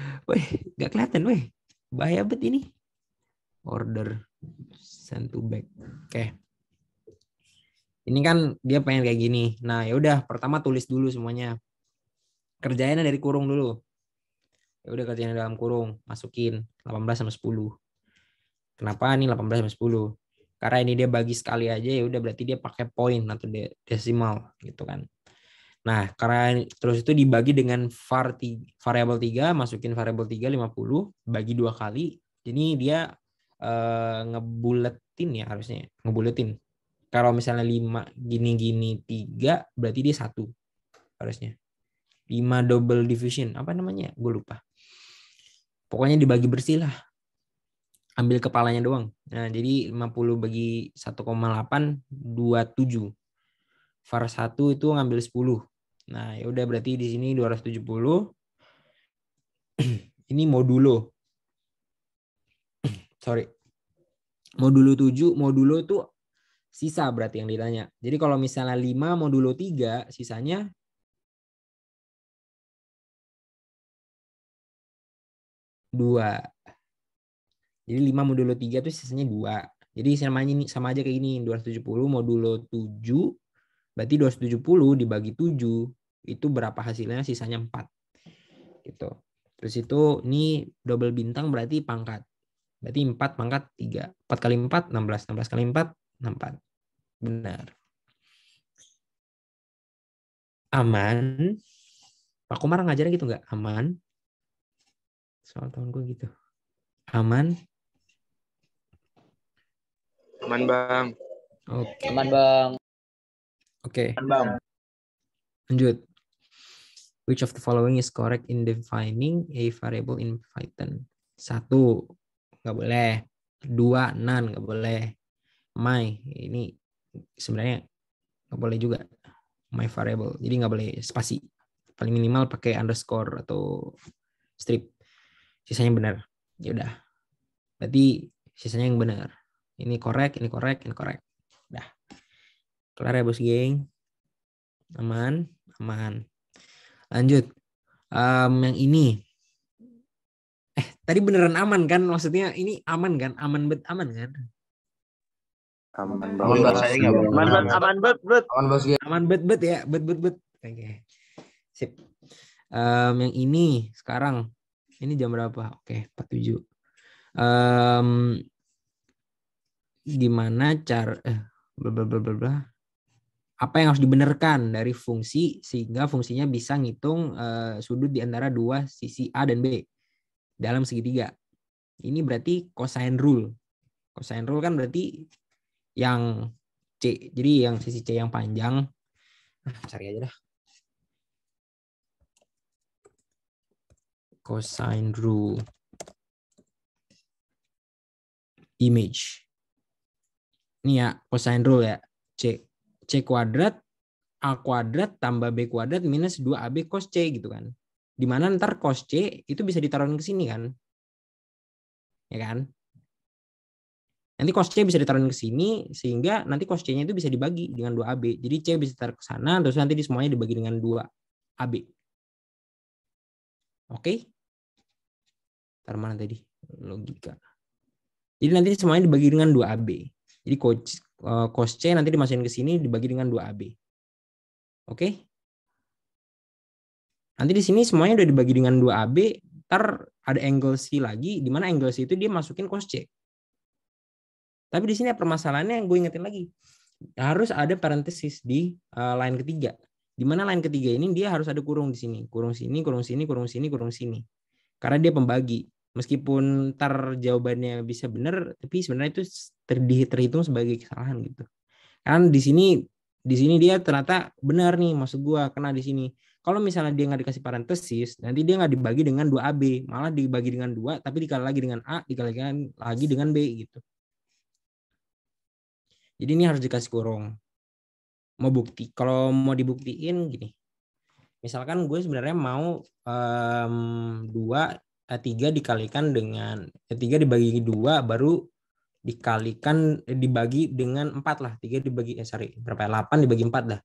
Speaker 1: wih gak kelihatan wih bahaya banget ini order send to back oke okay. ini kan dia pengen kayak gini nah yaudah pertama tulis dulu semuanya kerjainnya dari kurung dulu ya udah kerjain dalam kurung masukin 18 sama 10 kenapa nih 18 sama 10 karena ini dia bagi sekali aja ya udah berarti dia pakai poin atau desimal gitu kan nah karena terus itu dibagi dengan var variabel 3 masukin variabel 3 50 bagi dua kali jadi dia eh, ngebuletin ya harusnya ngebuletin kalau misalnya 5 gini gini 3 berarti dia satu harusnya 5 double division apa namanya gue lupa pokoknya dibagi bersih lah ambil kepalanya doang nah jadi 50 bagi 1,8 27 var 1 itu ngambil 10 nah ya udah berarti di sini 270 ini modulo sorry modulo 7 modulo itu sisa berarti yang ditanya jadi kalau misalnya 5 modulo 3 sisanya dua. Jadi 5 modulo 3 itu sisanya 2. Jadi sama, sama aja kayak gini, 270 modulo 7, berarti 270 dibagi 7, itu berapa hasilnya sisanya 4. Gitu. Terus itu ini double bintang berarti pangkat. Berarti 4 pangkat 3. 4 kali 4, 16. 16 kali 4, 64. Benar. Aman. Pak Komar ngajarnya gitu nggak? Aman soal tahun gue gitu aman aman bang oke okay. aman bang oke okay. aman bang lanjut which of the following is correct in defining a variable in Python satu nggak boleh dua none nggak boleh my ini sebenarnya nggak boleh juga my variable jadi nggak boleh spasi paling minimal pakai underscore atau strip sisanya benar ya udah berarti sisanya yang benar ini korek ini korek ini korek udah kelar ya bos geng aman aman lanjut um, yang ini eh tadi beneran aman kan maksudnya ini aman kan aman bet aman kan aman aman bet aman bet bet aman bos aman bet bet ya bet bet bet oke okay. sip um, yang ini sekarang ini jam berapa? Oke, okay, tujuh. Um, gimana cara eh, bla apa yang harus dibenarkan dari fungsi sehingga fungsinya bisa ngitung uh, sudut di antara dua sisi A dan B dalam segitiga. Ini berarti cosine rule. Cosine rule kan berarti yang C. Jadi yang sisi C yang panjang. Ah, cari aja dah. cosine rule image. Ini ya cosine rule ya. C C kuadrat A kuadrat tambah B kuadrat minus 2AB cos C gitu kan. Dimana ntar cos C itu bisa ditaruhin ke sini kan. Ya kan? Nanti cos C bisa ditaruhin ke sini sehingga nanti cos C-nya itu bisa dibagi dengan 2AB. Jadi C bisa ditaruh ke sana terus nanti di semuanya dibagi dengan 2AB. Oke? Ntar mana tadi? Logika. Jadi nanti semuanya dibagi dengan 2AB. Jadi cos eh, cos C nanti dimasukin ke sini dibagi dengan 2AB. Oke? Nanti di sini semuanya udah dibagi dengan 2AB, ntar ada angle C lagi, di mana angle C itu dia masukin cos C. Tapi di sini permasalahannya yang gue ingetin lagi. Harus ada parentesis di eh, line ketiga. Di mana line ketiga ini dia harus ada kurung di sini. Kurung sini, kurung sini, kurung sini, kurung sini. Karena dia pembagi meskipun ntar jawabannya bisa benar tapi sebenarnya itu ter terhitung sebagai kesalahan gitu kan di sini di sini dia ternyata benar nih maksud gua kena di sini kalau misalnya dia nggak dikasih parentesis nanti dia nggak dibagi dengan 2 ab malah dibagi dengan dua tapi dikali lagi dengan a dikali lagi dengan b gitu jadi ini harus dikasih kurung mau bukti kalau mau dibuktiin gini misalkan gue sebenarnya mau um, dua E tiga dikalikan dengan e tiga dibagi dua baru dikalikan eh, dibagi dengan empat lah. tiga dibagi eh sorry, berapa? delapan ya? dibagi empat lah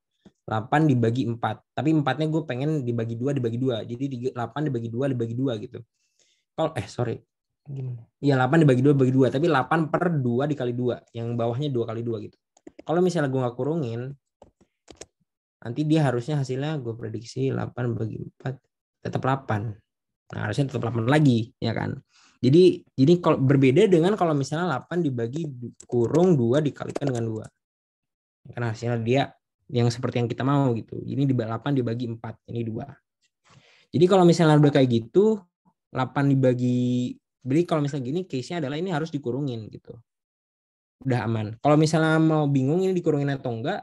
Speaker 1: delapan dibagi empat Tapi empatnya gue pengen dibagi dua dibagi dua Jadi delapan dibagi dua dibagi dua gitu. Kalau eh sorry. Gimana? Ya 8 dibagi dua dibagi dua Tapi delapan per dua dikali dua Yang bawahnya dua kali dua gitu. Kalau misalnya gue gak kurungin. Nanti dia harusnya hasilnya gue prediksi delapan bagi empat Tetap delapan Nah, harusnya tetap 8 lagi, ya kan? Jadi jadi kalau berbeda dengan kalau misalnya 8 dibagi kurung 2 dikalikan dengan 2. Karena hasilnya dia yang seperti yang kita mau gitu. Ini di 8 dibagi 4, ini 2. Jadi kalau misalnya udah kayak gitu, 8 dibagi jadi kalau misalnya gini case-nya adalah ini harus dikurungin gitu. Udah aman. Kalau misalnya mau bingung ini dikurungin atau enggak,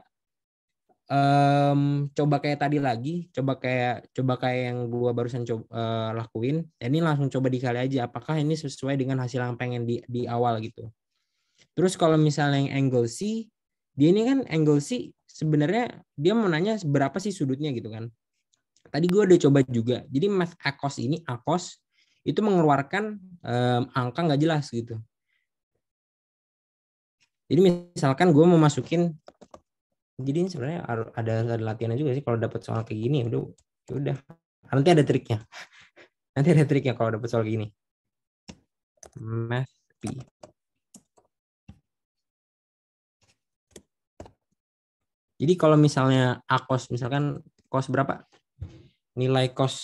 Speaker 1: um, coba kayak tadi lagi, coba kayak coba kayak yang gua barusan coba uh, eh, lakuin. Ya ini langsung coba dikali aja apakah ini sesuai dengan hasil yang pengen di di awal gitu. Terus kalau misalnya yang angle C, dia ini kan angle C sebenarnya dia mau nanya berapa sih sudutnya gitu kan. Tadi gue udah coba juga. Jadi math akos ini akos itu mengeluarkan um, angka nggak jelas gitu. Jadi misalkan gue mau masukin jadi sebenarnya ada, ada latihan juga sih kalau dapat soal kayak gini ya udah ya udah nanti ada triknya nanti ada triknya kalau dapat soal kayak gini math p jadi kalau misalnya a kos misalkan kos berapa nilai kos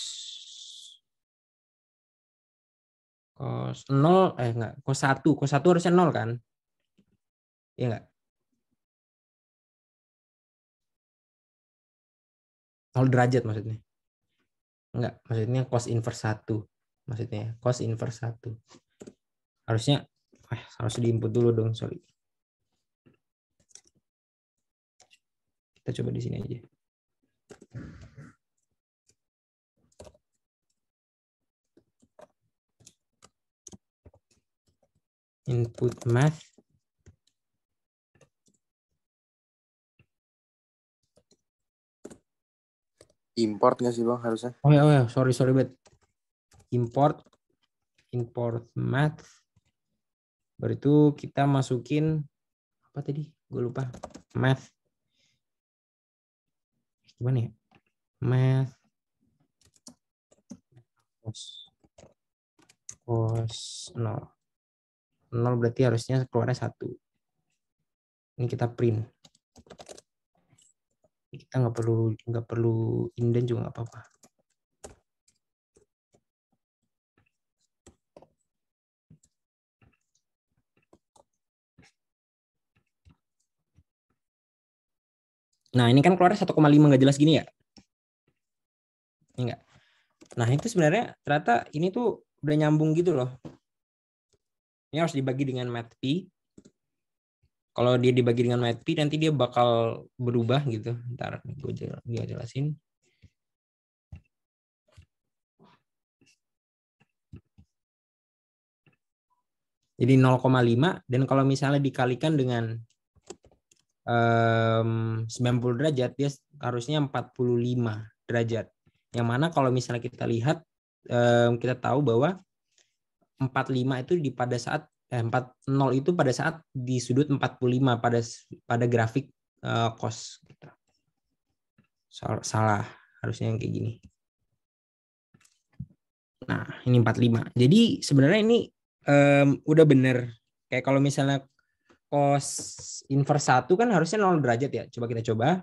Speaker 1: kos nol, eh enggak kos
Speaker 2: satu, kos satu harusnya nol kan iya enggak kalau derajat maksudnya
Speaker 1: enggak maksudnya cos inverse 1 maksudnya cos inverse 1 harusnya eh, harus diinput dulu dong sorry
Speaker 2: kita coba di sini aja input math import nggak sih bang harusnya
Speaker 1: oh ya oh ya sorry sorry bet import import math baru itu kita masukin apa tadi gue lupa math eh, gimana ya math cos cos nol nol berarti harusnya keluarnya satu ini kita print kita nggak perlu nggak perlu inden juga nggak apa-apa
Speaker 2: Nah, ini kan keluarnya 1,5 nggak jelas gini ya?
Speaker 1: Ini nggak? Nah, itu sebenarnya ternyata ini tuh udah nyambung gitu loh. Ini harus dibagi dengan mat P kalau dia dibagi dengan p nanti dia bakal berubah gitu. Ntar gue, gue jelasin. Jadi 0,5 dan kalau misalnya dikalikan dengan um, 90 derajat dia harusnya 45 derajat. Yang mana kalau misalnya kita lihat um, kita tahu bahwa 45 itu di pada saat Eh, empat nol itu pada saat di sudut 45 pada pada grafik eh, kos uh, gitu. Salah, harusnya yang kayak gini. Nah, ini 45. Jadi sebenarnya ini um, udah bener. Kayak kalau misalnya kos inverse satu kan harusnya nol derajat ya. Coba kita coba.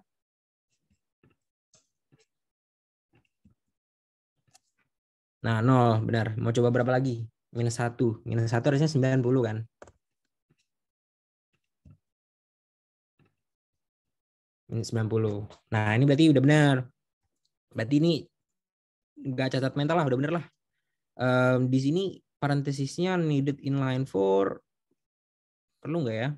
Speaker 1: Nah, 0. Benar. Mau coba berapa lagi? minus satu, Minus 1 harusnya puluh kan. Minus puluh. Nah ini berarti udah benar. Berarti ini nggak catat mental lah, udah benar lah. Um, di sini parentesisnya needed in line for perlu nggak ya?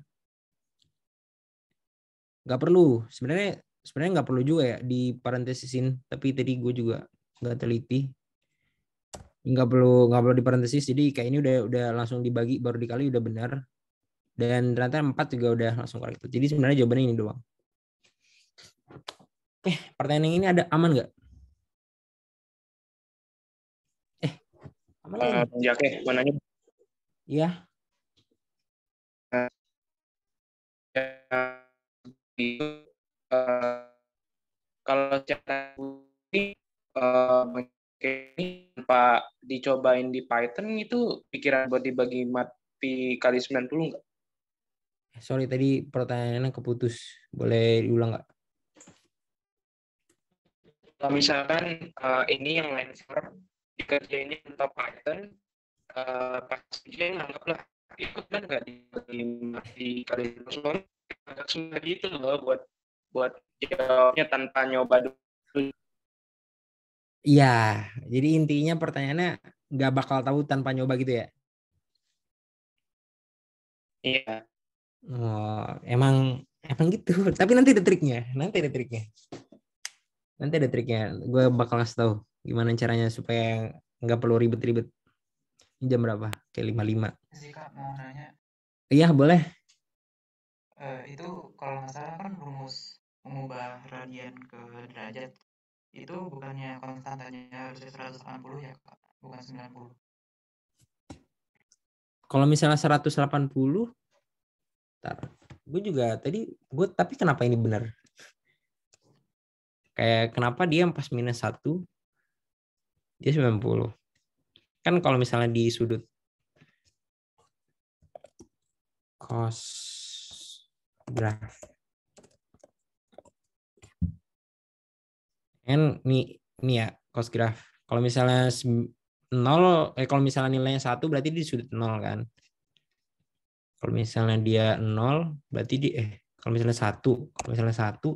Speaker 1: Nggak perlu. Sebenarnya sebenarnya nggak perlu juga ya di parentesisin. tapi tadi gue juga nggak teliti nggak perlu nggak perlu diparentesis jadi kayak ini udah udah langsung dibagi baru dikali udah benar dan ternyata empat juga udah langsung itu jadi sebenarnya jawabannya ini doang eh pertanyaan ini ada aman nggak
Speaker 2: eh aman uh, oke jaknya mananya iya uh,
Speaker 1: kalau eh, ini uh, ini pak dicobain di Python itu pikiran buat dibagi mati kali 90 nggak? Eh, sorry tadi pertanyaannya keputus. Boleh diulang nggak? Kalau misalkan uh, ini yang lain
Speaker 2: server dikerjainnya untuk Python, uh, eh, pastinya anggaplah
Speaker 1: ikut kan nggak dibagi mati kali 90 agak sulit gitu loh buat buat jawabnya tanpa nyoba dulu Iya, jadi intinya pertanyaannya nggak bakal tahu tanpa nyoba gitu ya? Iya. Oh, emang emang gitu. Tapi nanti ada triknya, nanti ada triknya. Nanti ada triknya. Gue bakal ngasih tahu gimana caranya supaya nggak perlu ribet-ribet. jam berapa? Kayak lima lima. Iya boleh.
Speaker 2: Uh, itu kalau nggak kan rumus mengubah radian ke derajat itu bukannya konstantanya harusnya 180 ya Kak, bukan 90.
Speaker 1: Kalau misalnya 180, ntar gue juga tadi gue tapi kenapa ini benar? Kayak kenapa dia pas minus satu dia 90. Kan kalau misalnya di sudut cos graph kan nih nih ya cost graph. Kalau misalnya 0 eh kalau misalnya nilainya satu berarti di sudut 0 kan. Kalau misalnya dia 0 berarti di eh kalau misalnya satu, kalau misalnya satu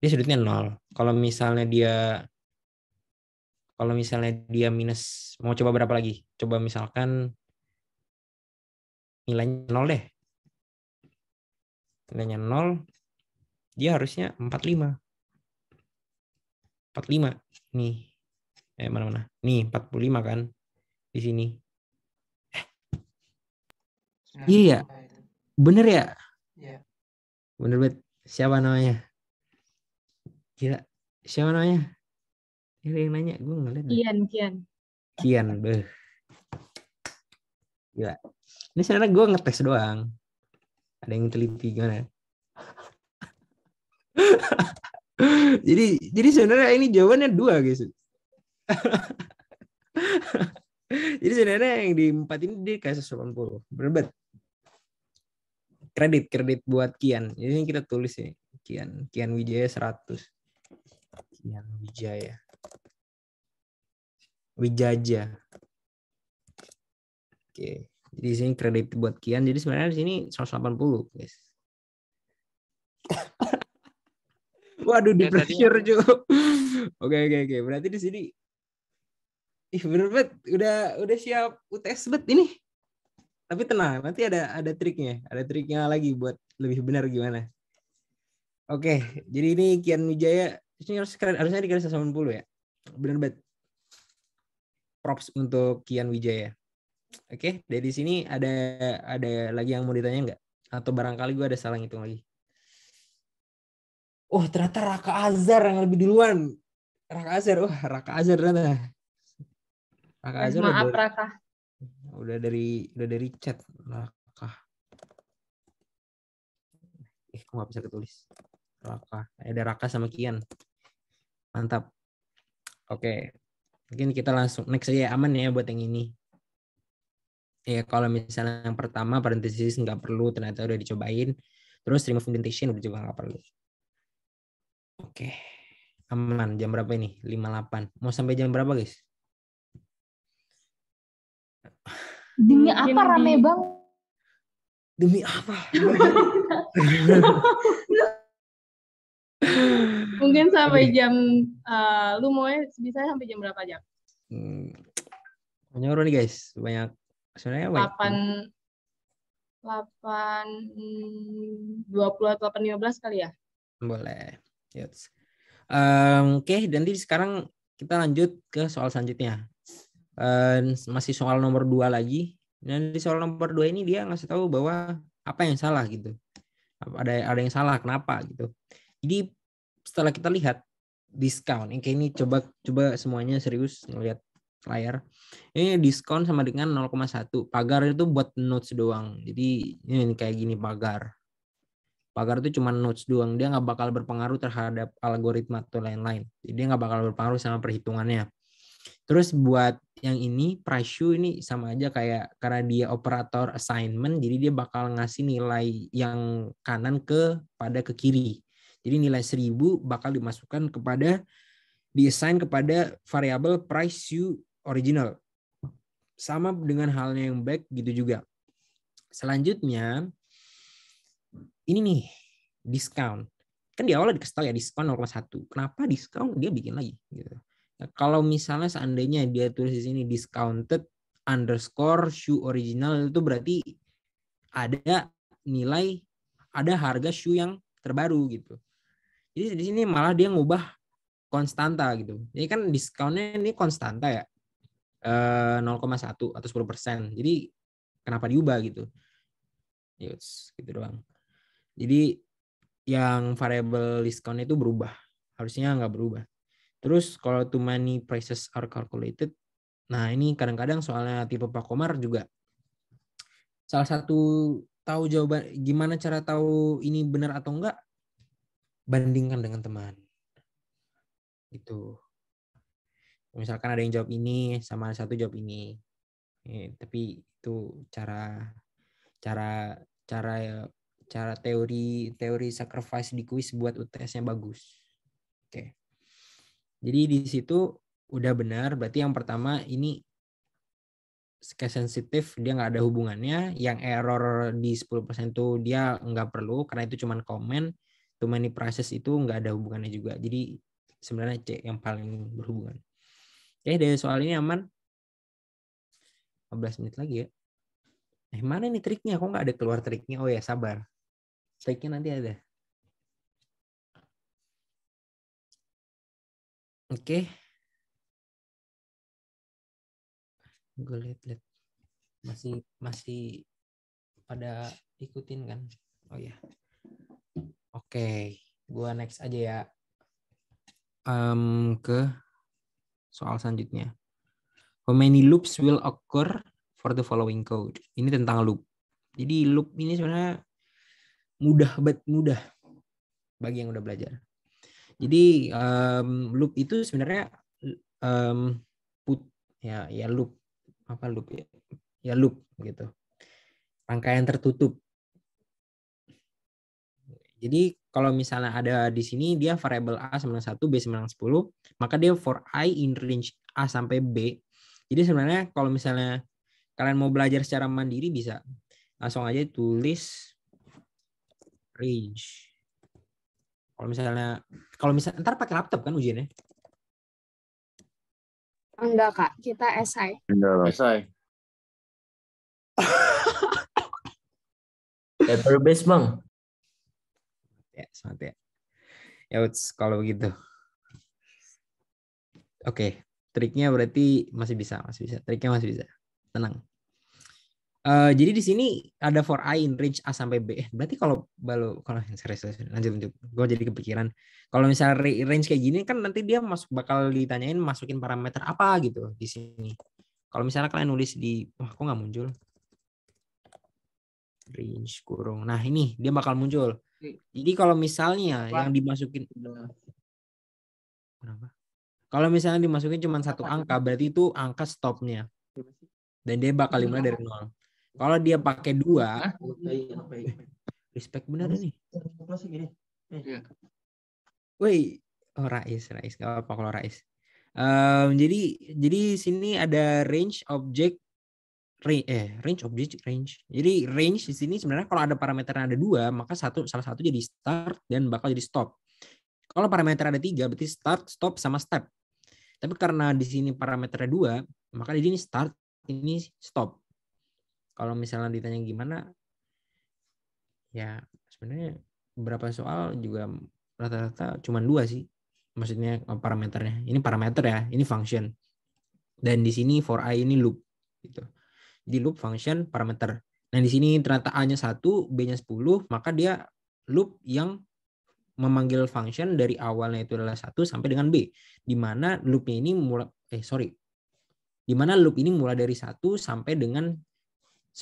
Speaker 1: dia sudutnya 0. Kalau misalnya dia kalau misalnya dia minus mau coba berapa lagi? Coba misalkan nilainya 0 deh. Nilainya 0 dia harusnya 45. 45 nih. Eh mana-mana. Nih 45 kan di sini. Eh. Iya ya. Bener ya? Iya. Bener bet. Siapa namanya? Gila. Siapa namanya? Ini yang nanya, gue ngeliat.
Speaker 2: Kian, Kian.
Speaker 1: Kian, beh. Gila. Ini sebenarnya gue ngetes doang. Ada yang teliti gimana? jadi jadi sebenarnya ini jawabannya dua guys. jadi sebenarnya yang di empat ini dia kayak 180. Berbet. Kredit kredit buat Kian. Jadi ini kita tulis ya. Kian Kian Wijaya 100. Kian Wijaya. Wijaja. Oke. Jadi sini kredit buat Kian. Jadi sebenarnya di sini 180, guys. Waduh, di pressure juga. Oke, oke, oke. Berarti di sini Ih, bener bet. Udah udah siap UTS bet ini. Tapi tenang, nanti ada ada triknya, ada triknya lagi buat lebih benar gimana. Oke, jadi ini Kian Wijaya harusnya di garis 90 ya. Bener bet. Props untuk Kian Wijaya. Oke, dari sini ada ada lagi yang mau ditanya nggak? Atau barangkali gue ada salah ngitung lagi oh ternyata Raka azhar yang lebih duluan. Raka azhar oh, Raka azhar ternyata. Raka eh, azhar Maaf, udah, Raka. udah dari udah dari chat Raka. Eh, kok nggak bisa ketulis. Raka, eh, ada Raka sama Kian. Mantap. Oke, mungkin kita langsung next aja aman ya buat yang ini. Ya kalau misalnya yang pertama parenthesis nggak perlu ternyata udah dicobain. Terus remove indentation udah juga nggak perlu. Oke. Aman. Jam berapa ini? 58. Mau sampai jam berapa, guys?
Speaker 2: Demi apa Demi... rame banget Demi apa? Mungkin sampai jam uh, lu mau ya, bisa sampai jam berapa jam?
Speaker 1: Hmm. Banyak orang nih guys, banyak sebenarnya ya? Delapan
Speaker 2: delapan hmm, dua puluh atau delapan lima belas kali ya?
Speaker 1: Boleh. Yes. Um, Oke, okay, dan jadi sekarang kita lanjut ke soal selanjutnya. Um, masih soal nomor dua lagi. Dan di soal nomor dua ini dia ngasih tahu bahwa apa yang salah gitu. Ada ada yang salah, kenapa gitu. Jadi setelah kita lihat diskon, yang ini coba coba semuanya serius ngelihat layar. Ini diskon sama dengan 0,1. Pagar itu buat notes doang. Jadi ini kayak gini pagar. Pagar itu cuma notes doang, dia nggak bakal berpengaruh terhadap algoritma atau lain-lain. Jadi dia nggak bakal berpengaruh sama perhitungannya. Terus buat yang ini price you ini sama aja kayak karena dia operator assignment, jadi dia bakal ngasih nilai yang kanan ke pada ke kiri. Jadi nilai 1000 bakal dimasukkan kepada diassign kepada variabel price you original. Sama dengan halnya yang back gitu juga. Selanjutnya ini nih diskon kan di awal dikasih tahu ya diskon 0,1 kenapa diskon dia bikin lagi gitu nah, kalau misalnya seandainya dia tulis di sini discounted underscore shoe original itu berarti ada nilai ada harga shoe yang terbaru gitu jadi di sini malah dia ngubah konstanta gitu jadi kan diskonnya ini konstanta ya 0,1 eh, atau 10 persen jadi kenapa diubah gitu Yes, ya, gitu doang. Jadi yang variable discount itu berubah. Harusnya nggak berubah. Terus kalau too many prices are calculated, nah ini kadang-kadang soalnya tipe Pak Komar juga. Salah satu tahu jawaban gimana cara tahu ini benar atau enggak bandingkan dengan teman. Itu. Misalkan ada yang jawab ini sama satu jawab ini. Eh, tapi itu cara cara cara cara teori teori sacrifice di kuis buat UTS-nya bagus. Oke. Jadi di situ udah benar berarti yang pertama ini case sensitif dia nggak ada hubungannya yang error di 10% itu dia nggak perlu karena itu cuman komen too many prices itu nggak ada hubungannya juga jadi sebenarnya C yang paling berhubungan oke dari soal ini aman 15 menit lagi ya eh mana nih triknya kok nggak ada keluar triknya oh ya sabar Take-nya nanti ada.
Speaker 2: Oke. Okay. Gue lihat-lihat.
Speaker 1: Masih masih pada ikutin kan? Oh ya. Yeah. Oke, okay. gua next aja ya. Um, ke soal selanjutnya. How many loops will occur for the following code? Ini tentang loop. Jadi loop ini sebenarnya mudah bet mudah bagi yang udah belajar. Jadi um, loop itu sebenarnya um, put ya ya loop apa loop ya ya loop gitu rangkaian tertutup. Jadi kalau misalnya ada di sini dia variable a sama satu, b sama sepuluh, maka dia for i in range a sampai b. Jadi sebenarnya kalau misalnya kalian mau belajar secara mandiri bisa langsung aja tulis range. Kalau misalnya, kalau misalnya ntar pakai laptop kan ujiannya?
Speaker 2: Enggak kak, kita esai. Enggak esai. Paper base bang.
Speaker 1: Ya, semangat ya. Ya, kalau begitu. Oke, okay. triknya berarti masih bisa, masih bisa. Triknya masih bisa. Tenang. Uh, jadi di sini ada for I in range A sampai B. Eh, berarti kalau kalau kalau serius, serius lanjut lanjut. Gue jadi kepikiran kalau misalnya range kayak gini kan nanti dia masuk bakal ditanyain masukin parameter apa gitu di sini. Kalau misalnya kalian nulis di wah kok nggak muncul range kurung. Nah ini dia bakal muncul. Jadi kalau misalnya apa? yang dimasukin kenapa? Kalau misalnya dimasukin cuma satu angka berarti itu angka stopnya dan dia bakal dimulai dari nol. Kalau dia pakai dua, respect bener nih. Eh. Iya. Woi, oh Rais, Rais, gak apa-apa kalau Rais. Um, jadi jadi sini ada range object range eh range object range. Jadi range di sini sebenarnya kalau ada parameter ada dua maka satu salah satu jadi start dan bakal jadi stop. Kalau parameter ada tiga berarti start, stop sama step. Tapi karena di sini parameternya dua maka di sini start ini stop kalau misalnya ditanya gimana ya sebenarnya beberapa soal juga rata-rata cuma dua sih maksudnya oh, parameternya ini parameter ya ini function dan di sini for i ini loop gitu Di loop function parameter nah di sini ternyata a nya satu b nya 10 maka dia loop yang memanggil function dari awalnya itu adalah satu sampai dengan b di mana loopnya ini mulai eh sorry di mana loop ini mulai dari satu sampai dengan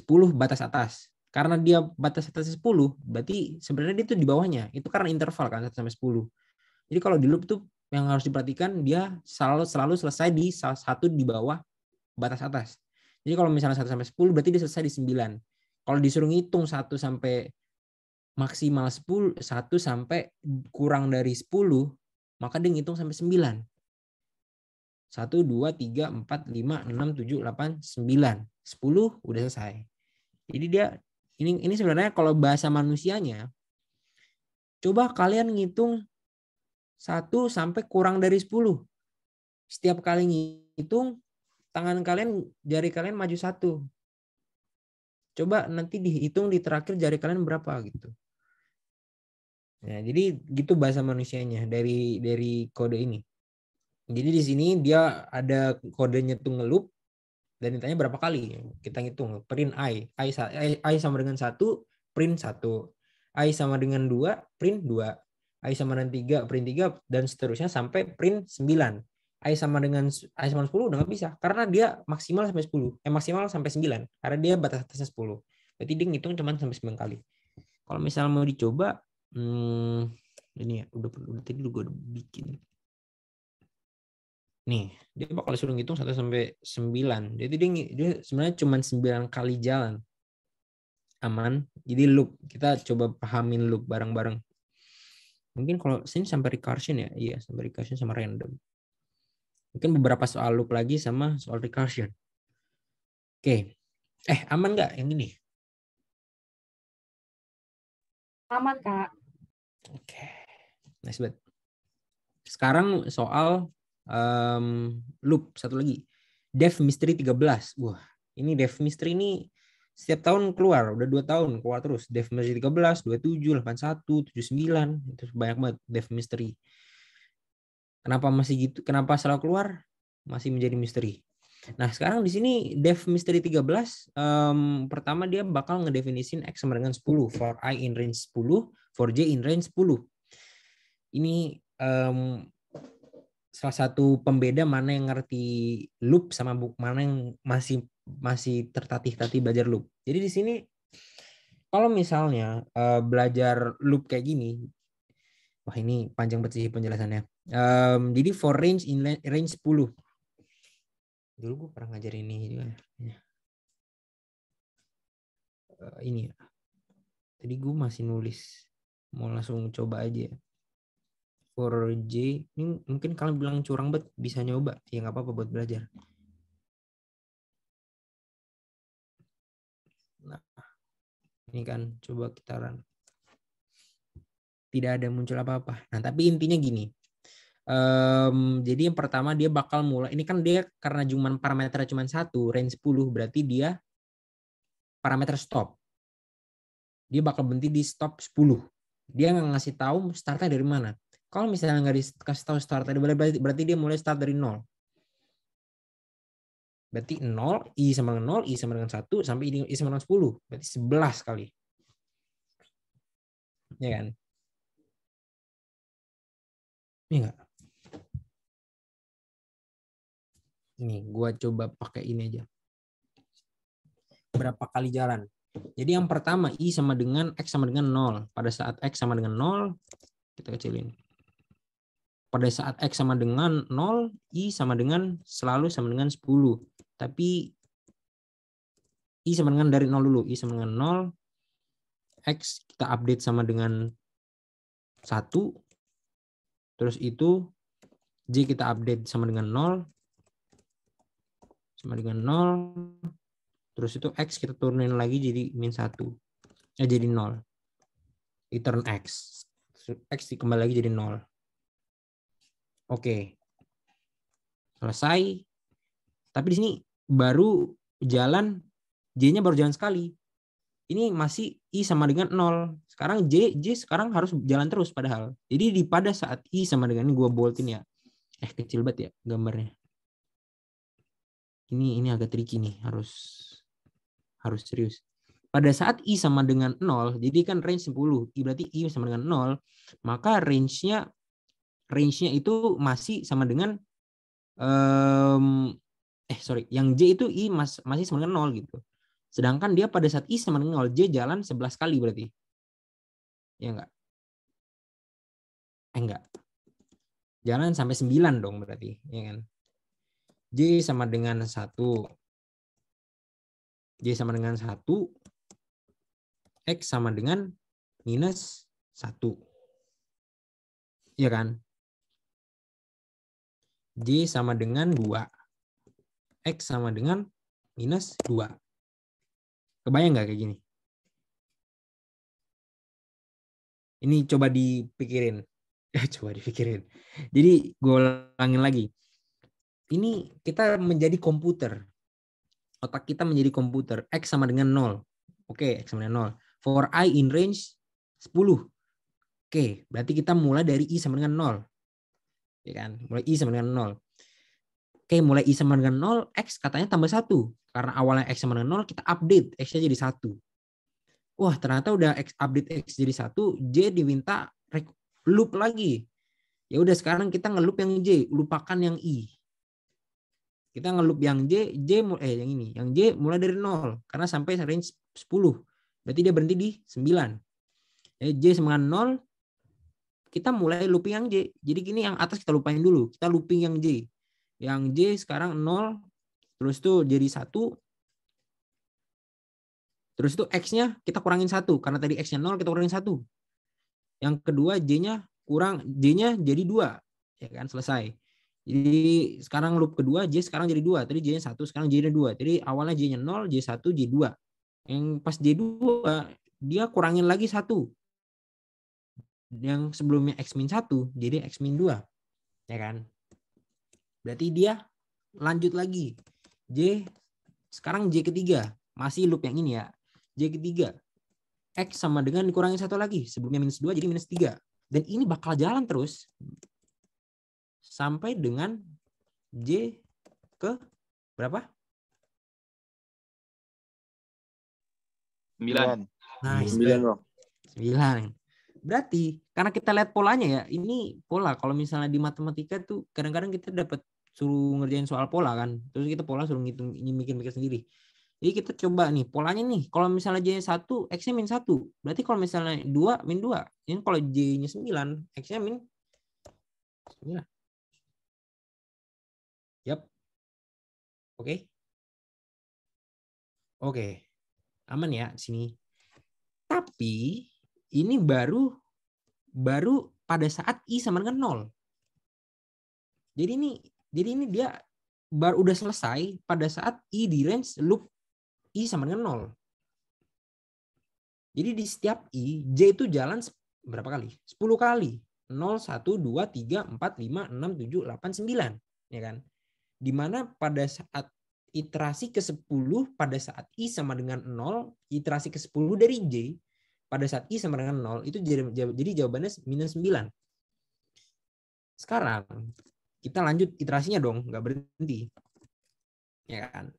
Speaker 1: 10 batas atas. Karena dia batas atas 10, berarti sebenarnya dia itu di bawahnya. Itu karena interval kan 1 sampai 10. Jadi kalau di loop tuh yang harus diperhatikan dia selalu selalu selesai di salah satu di bawah batas atas. Jadi kalau misalnya 1 sampai 10 berarti dia selesai di 9. Kalau disuruh ngitung 1 sampai maksimal 10 1 sampai kurang dari 10 maka dia ngitung sampai 9. 1 2 3 4 5 6 7 8 9. 10 udah selesai. Jadi dia ini ini sebenarnya kalau bahasa manusianya coba kalian ngitung 1 sampai kurang dari 10. Setiap kali ngitung tangan kalian jari kalian maju satu. Coba nanti dihitung di terakhir jari kalian berapa gitu. Nah, jadi gitu bahasa manusianya dari dari kode ini. Jadi di sini dia ada kodenya tuh loop dan ditanya berapa kali kita ngitung print i i, I sama dengan satu print satu i sama dengan dua print dua i sama dengan tiga print tiga dan seterusnya sampai print sembilan, i sama dengan i sama dengan udah nggak bisa karena dia maksimal sampai sepuluh, eh maksimal sampai sembilan, karena dia batas atasnya sepuluh, berarti dia ngitung cuma sampai sembilan kali kalau misalnya mau dicoba hmm, ini ya udah udah tadi udah bikin nih dia bakal suruh ngitung satu sampai sembilan jadi dia, dia sebenarnya cuma sembilan kali jalan aman jadi loop kita coba pahamin loop bareng-bareng mungkin kalau sini sampai recursion ya iya sampai recursion sama random mungkin beberapa soal loop lagi sama soal recursion oke okay.
Speaker 2: eh aman nggak yang ini aman kak oke
Speaker 1: okay. nice bet sekarang soal um, loop satu lagi Dev Mystery 13 wah ini Dev Mystery ini setiap tahun keluar udah dua tahun keluar terus Dev Mystery 13 27 81 79 itu banyak banget Dev Mystery kenapa masih gitu kenapa selalu keluar masih menjadi misteri nah sekarang di sini Dev Mystery 13 um, pertama dia bakal ngedefinisin X sama dengan 10 for I in range 10 for J in range 10 ini um, salah satu pembeda mana yang ngerti loop sama mana yang masih masih tertatih-tatih belajar loop. Jadi di sini kalau misalnya uh, belajar loop kayak gini, wah ini panjang banget penjelasannya. Um, jadi for range in range 10. Dulu gue pernah ngajar ini juga. Uh, ini ya. Tadi gue masih nulis. Mau langsung coba aja. 4J ini mungkin kalian bilang curang banget bisa nyoba ya nggak apa-apa buat belajar nah ini kan coba kita run tidak ada muncul apa-apa nah tapi intinya gini Um, jadi yang pertama dia bakal mulai ini kan dia karena cuma parameter cuma satu range 10 berarti dia parameter stop. Dia bakal berhenti di stop 10. Dia nggak ngasih tahu startnya dari mana. Kalau misalnya nggak dikasih tahu start tadi, berarti, berarti dia mulai start dari nol. Berarti nol I sama dengan 0, I sama dengan satu sampai I sama dengan sepuluh. Berarti sebelas kali. Ya
Speaker 2: kan? Ini iya enggak?
Speaker 1: Ini, gua coba pakai ini aja. Berapa kali jalan? Jadi yang pertama I sama dengan X sama dengan nol. Pada saat X sama dengan nol, kita kecilin pada saat X sama dengan 0, I sama dengan selalu sama dengan 10. Tapi I sama dengan dari 0 dulu. I sama dengan 0, X kita update sama dengan 1. Terus itu J kita update sama dengan 0. Sama dengan 0. Terus itu X kita turunin lagi jadi min 1. Eh, jadi 0. Return X. X kembali lagi jadi 0. Oke. Selesai. Tapi di sini baru jalan J-nya baru jalan sekali. Ini masih I sama dengan 0. Sekarang J, J sekarang harus jalan terus padahal. Jadi di pada saat I sama dengan ini gue boltin ya. Eh kecil banget ya gambarnya. Ini ini agak tricky nih harus harus serius. Pada saat I sama dengan 0, jadi kan range 10, I berarti I sama dengan 0, maka range-nya range-nya itu masih sama dengan um, eh sorry, yang J itu I mas, masih sama dengan nol gitu. Sedangkan dia pada saat I sama dengan nol J jalan 11 kali berarti. Ya enggak? Eh, enggak. Jalan sampai 9 dong berarti, ya kan? J sama dengan satu. J sama dengan satu. X sama dengan minus satu. Ya kan? J sama dengan 2. X sama dengan minus 2. Kebayang nggak kayak gini? Ini coba dipikirin. Eh, coba dipikirin. Jadi gue ulangin lagi. Ini kita menjadi komputer. Otak kita menjadi komputer. X sama dengan 0. Oke, X sama dengan 0. For I in range 10. Oke, berarti kita mulai dari I sama dengan 0 ya kan? Mulai i sama dengan 0. Oke, mulai i sama dengan 0, x katanya tambah satu Karena awalnya x sama dengan 0, kita update x-nya jadi satu, Wah, ternyata udah x update x jadi satu, j diminta loop lagi. Ya udah sekarang kita ngelup yang j, lupakan yang i. Kita ngelup yang j, j eh yang ini, yang j mulai dari nol karena sampai range 10. Berarti dia berhenti di sembilan, Jadi ya, j sama dengan 0, kita mulai looping yang J. Jadi gini yang atas kita lupain dulu. Kita looping yang J. Yang J sekarang 0, terus itu jadi 1. Terus itu X-nya kita kurangin 1. Karena tadi X-nya 0, kita kurangin 1. Yang kedua J-nya kurang, J-nya jadi 2. Ya kan, selesai. Jadi sekarang loop kedua J sekarang jadi 2. Tadi J-nya 1, sekarang J-nya 2. Jadi awalnya J-nya 0, J1, J2. Yang pas J2 dia kurangin lagi 1 yang sebelumnya x satu jadi x dua Ya kan? Berarti dia lanjut lagi. J sekarang J ketiga. Masih loop yang ini ya. J ketiga. X sama dengan dikurangi satu lagi. Sebelumnya minus dua jadi minus tiga Dan ini bakal jalan terus. Sampai dengan J ke berapa? 9. Nice.
Speaker 2: 9.
Speaker 1: Berarti karena kita lihat polanya ya ini pola kalau misalnya di matematika tuh kadang-kadang kita dapat suruh ngerjain soal pola kan terus kita pola suruh ngitung ini mikir-mikir sendiri jadi kita coba nih polanya nih kalau misalnya j satu x nya min satu berarti kalau misalnya dua min dua ini kalau j nya sembilan x nya min sembilan
Speaker 2: yap oke okay. oke
Speaker 1: okay. aman ya sini tapi ini baru baru pada saat i sama dengan nol. Jadi ini jadi ini dia baru udah selesai pada saat i di range loop i sama dengan nol. Jadi di setiap i j itu jalan berapa kali? 10 kali. 0 1 2 3 4 5 6 7 8 9, ya kan? Dimana pada saat iterasi ke-10 pada saat i sama dengan 0, iterasi ke-10 dari j pada saat i sama dengan 0 itu jadi, jadi jawabannya minus 9. Sekarang kita lanjut iterasinya dong, nggak berhenti. Ya kan?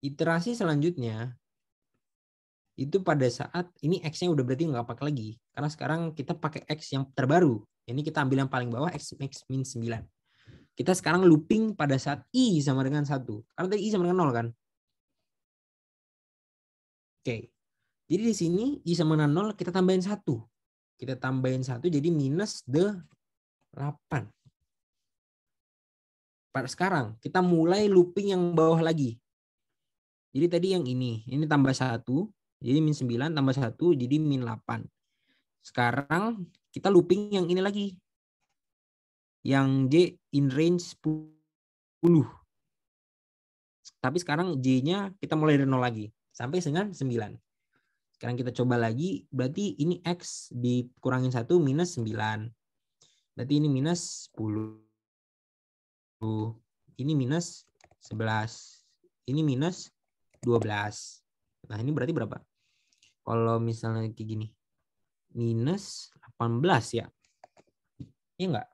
Speaker 1: Iterasi selanjutnya itu pada saat ini x-nya udah berarti nggak pakai lagi karena sekarang kita pakai x yang terbaru. Ini kita ambil yang paling bawah x x min 9. Kita sekarang looping pada saat i sama dengan satu. Karena tadi i sama dengan 0 kan. Oke. Okay. Jadi di sini I sama dengan 0 kita tambahin 1. Kita tambahin 1 jadi minus the 8. Sekarang kita mulai looping yang bawah lagi. Jadi tadi yang ini, ini tambah 1, jadi min 9 tambah 1 jadi min 8. Sekarang kita looping yang ini lagi. Yang J in range 10. Tapi sekarang J-nya kita mulai dari 0 lagi. Sampai dengan 9. Sekarang kita coba lagi, berarti ini X dikurangin 1 minus 9. Berarti ini minus 10. Ini minus 11. Ini minus 12. Nah, ini berarti berapa? Kalau misalnya kayak gini. Minus 18 ya. Iya enggak?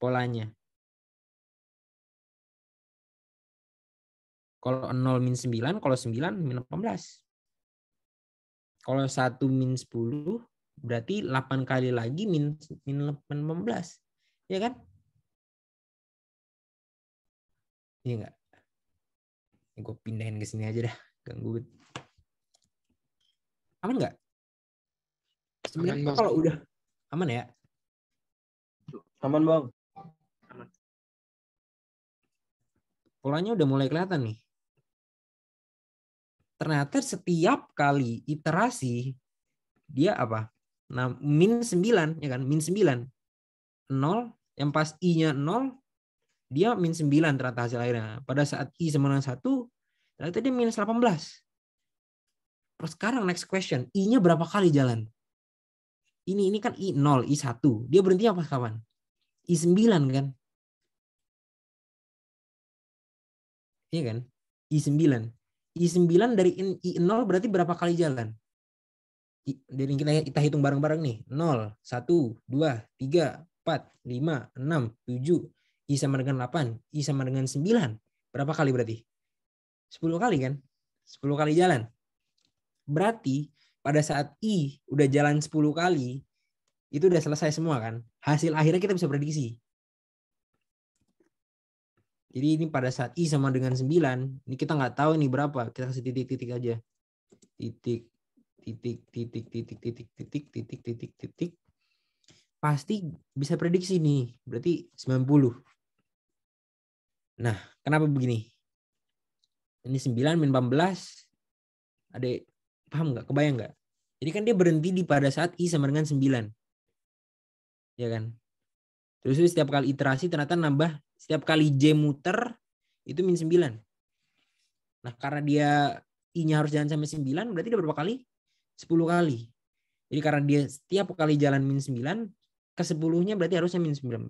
Speaker 1: Polanya.
Speaker 2: Kalau 0 min 9, kalau 9
Speaker 1: min 18. Kalau satu min sepuluh berarti delapan kali lagi min, min belas, Ya kan? Iya enggak? Ya, gue pindahin ke sini aja dah. Gangguin. Aman enggak Sebenarnya kalau udah aman ya? Aman bang.
Speaker 2: Polanya udah mulai kelihatan nih
Speaker 1: ternyata setiap kali iterasi dia apa? Nah, min 9 ya kan? Min 9. 0 yang pas i-nya 0 dia min 9 ternyata hasil akhirnya. Pada saat i sama dengan 1 ternyata dia minus 18. Terus sekarang next question, i-nya berapa kali jalan? Ini ini kan i0, i1. Dia berhenti apa kawan? i9 kan?
Speaker 2: Iya kan? i9. I9
Speaker 1: dari I0 berarti berapa kali jalan? Jadi kita, kita hitung bareng-bareng nih. 0, 1, 2, 3, 4, 5, 6, 7. I sama dengan 8. I sama dengan 9. Berapa kali berarti? 10 kali kan? 10 kali jalan. Berarti pada saat I udah jalan 10 kali, itu udah selesai semua kan? Hasil akhirnya kita bisa prediksi. Jadi ini pada saat I sama dengan 9, ini kita nggak tahu ini berapa. Kita kasih titik-titik aja. Titik, titik, titik, titik, titik, titik, titik, titik, titik. Pasti bisa prediksi nih, berarti 90. Nah, kenapa begini? Ini 9 min 14. Ada paham nggak? Kebayang nggak? Jadi kan dia berhenti di pada saat I sama dengan 9. Ya kan? Terus itu setiap kali iterasi ternyata nambah setiap kali J muter itu min 9. Nah, karena dia I-nya harus jalan sampai 9, berarti dia berapa kali? 10 kali. Jadi karena dia setiap kali jalan min 9, ke 10-nya berarti harusnya min 90.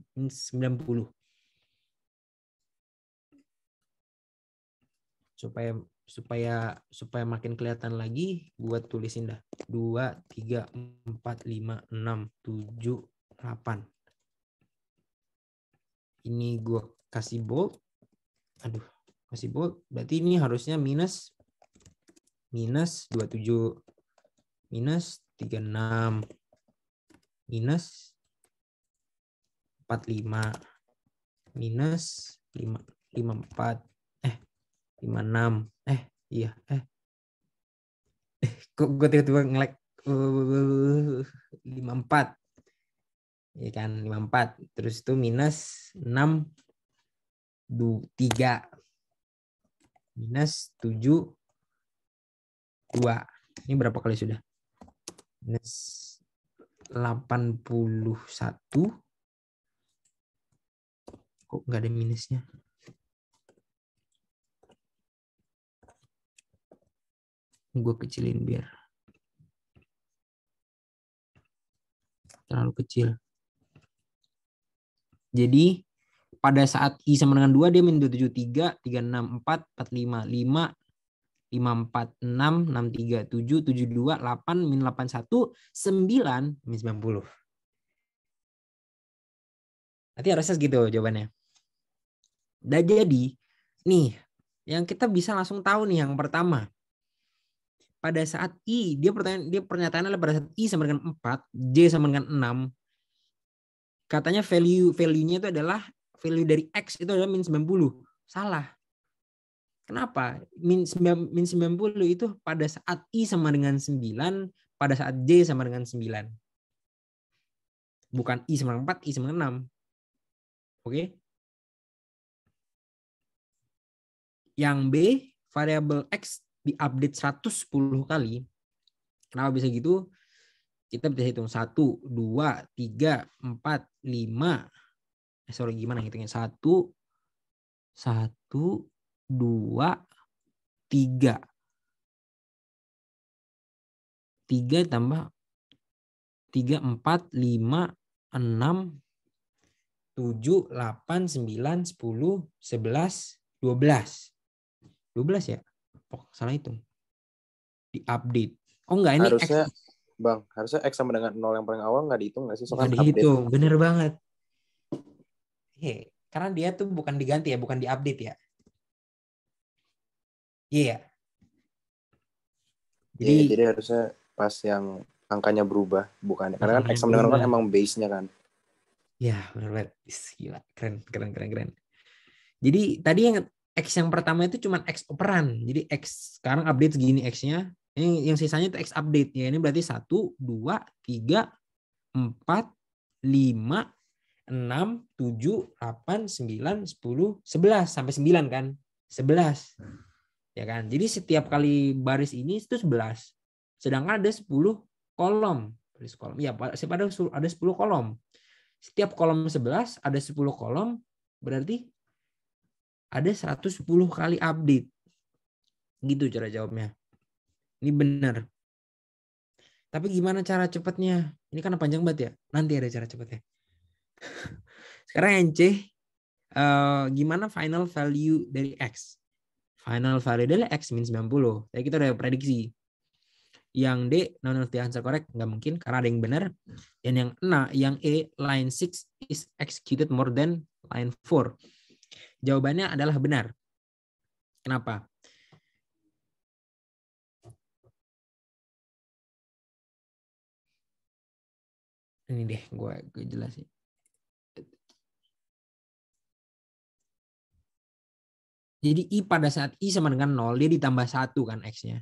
Speaker 1: Supaya supaya supaya makin kelihatan lagi buat tulisin dah. 2 3 4 5 6 7 8 ini gue kasih bold. Aduh, kasih bold. Berarti ini harusnya minus minus 27 minus 36 minus 45 minus 5 54 eh 56 eh iya eh eh kok gue tiba-tiba ngelek uh, 54 ya kan 54 terus itu minus 6 2, 3 minus 7
Speaker 2: 2
Speaker 1: ini berapa kali sudah minus 81 kok
Speaker 2: nggak ada minusnya gue kecilin biar
Speaker 1: terlalu kecil jadi pada saat I sama dengan 2 dia min 273, 364, 45, 5, 6, 546, 7, 72, 8, min 81, 9, min 90. Nanti harusnya segitu jawabannya. Dan jadi, nih, yang kita bisa langsung tahu nih yang pertama. Pada saat I, dia pertanyaan dia pernyataannya pada saat I sama dengan 4, J sama dengan 6, katanya value value-nya itu adalah value dari x itu adalah min 90. Salah. Kenapa? Min, min 90 itu pada saat i sama dengan 9, pada saat j sama dengan 9. Bukan i sama dengan 4, i sama dengan 6. Oke? Okay? Yang b, variabel x diupdate 110 kali. Kenapa bisa gitu? kita bisa hitung satu, dua, tiga, empat, lima. Eh, sorry gimana hitungnya? Satu, satu, dua, tiga.
Speaker 2: Tiga tambah tiga,
Speaker 1: empat, lima, enam, tujuh, delapan, sembilan, sepuluh, sebelas, dua belas. Dua belas ya? Oh, salah hitung. Di update. Oh enggak ini harusnya X. Bang, harusnya X sama dengan 0 yang paling awal nggak dihitung nggak sih? nggak dihitung, bener banget. Hey, iya, karena dia tuh bukan diganti ya, bukan diupdate ya. Iya. Yeah. Iya, jadi, yeah, jadi harusnya pas yang angkanya berubah, bukan? Ya? Karena kan X sama dengan 0 kan emang base-nya kan. Ya, bener banget. Gila, keren, keren, keren, keren. Jadi tadi yang X yang pertama itu cuma X operan. Jadi X sekarang update segini X-nya, ini yang sisanya itu X update ya. Ini berarti 1 2 3 4 5 6 7 8 9 10 11 sampai 9 kan? 11. Ya kan? Jadi setiap kali baris ini itu 11. Sedangkan ada 10 kolom. Baris kolom. Ya, pada ada 10 kolom. Setiap kolom 11 ada 10 kolom, berarti ada 110 kali update. Gitu cara jawabnya. Ini benar. Tapi gimana cara cepatnya? Ini kan panjang banget ya. Nanti ada cara cepatnya. Sekarang yang C, uh, gimana final value dari X? Final value dari X min 90. Jadi kita udah prediksi. Yang D, non of the answer correct, nggak mungkin karena ada yang benar. Dan yang N, yang E, line 6 is executed more than line 4. Jawabannya adalah benar. Kenapa? ini deh gue gue jelasin jadi i pada saat i sama dengan nol dia ditambah satu kan x-nya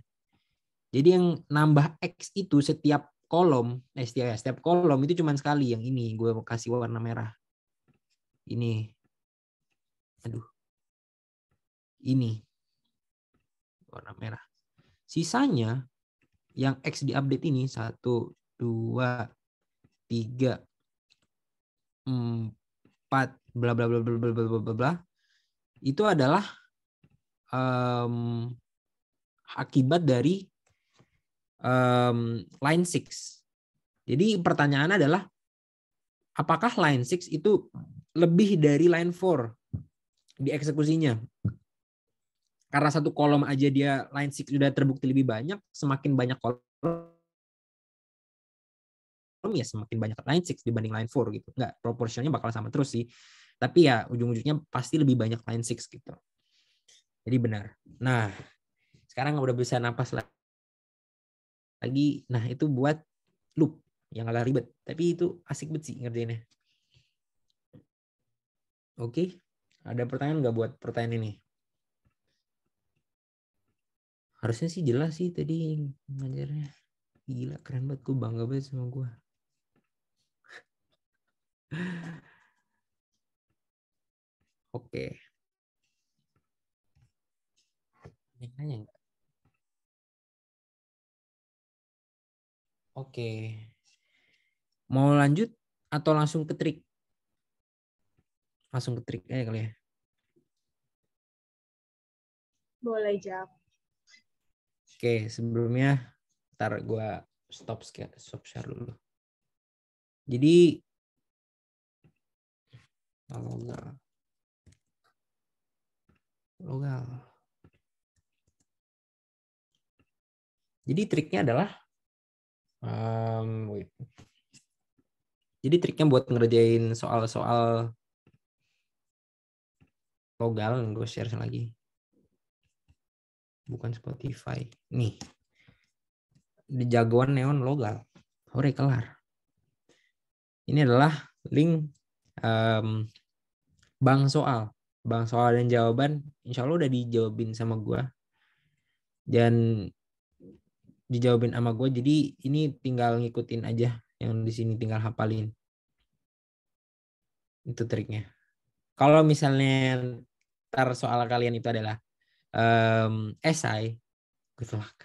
Speaker 1: jadi yang nambah x itu setiap kolom eh, setiap ya, setiap kolom itu cuma sekali yang ini gue kasih warna merah ini aduh ini warna merah sisanya yang X diupdate ini satu dua tiga, empat, bla bla bla bla bla bla bla bla itu adalah um, akibat dari um, line six Jadi pertanyaannya adalah apakah line six itu lebih dari line four di eksekusinya? Karena satu kolom aja dia line six sudah terbukti lebih banyak, semakin banyak kolom ya semakin banyak line 6 dibanding line 4 gitu. Enggak, proporsionalnya bakal sama terus sih. Tapi ya ujung-ujungnya pasti lebih banyak line 6 gitu. Jadi benar. Nah, sekarang udah bisa napas lagi. Nah, itu buat loop yang agak ribet. Tapi itu asik banget sih ngerjainnya. Oke, ada pertanyaan nggak buat pertanyaan ini? Harusnya sih jelas sih tadi ngajarnya. Gila, keren banget. Gue bangga banget sama gue.
Speaker 2: Oke. Ini nanya enggak? Oke. Mau lanjut atau langsung ke trik? Langsung ke trik aja kali ya. Boleh, Jap. Oke, sebelumnya ntar gue stop, stop share dulu. Jadi logal logal
Speaker 1: Jadi triknya adalah um, wait. Jadi triknya buat ngerjain soal-soal logal gue share lagi. Bukan Spotify. Nih. Di jagoan neon logal. Hore kelar. Ini adalah link um, Bang Soal. Bang Soal dan jawaban insya Allah udah dijawabin sama gue. Dan dijawabin sama gue. Jadi ini tinggal ngikutin aja yang di sini tinggal hafalin. Itu triknya. Kalau misalnya tar soal kalian itu adalah um, esai, good luck.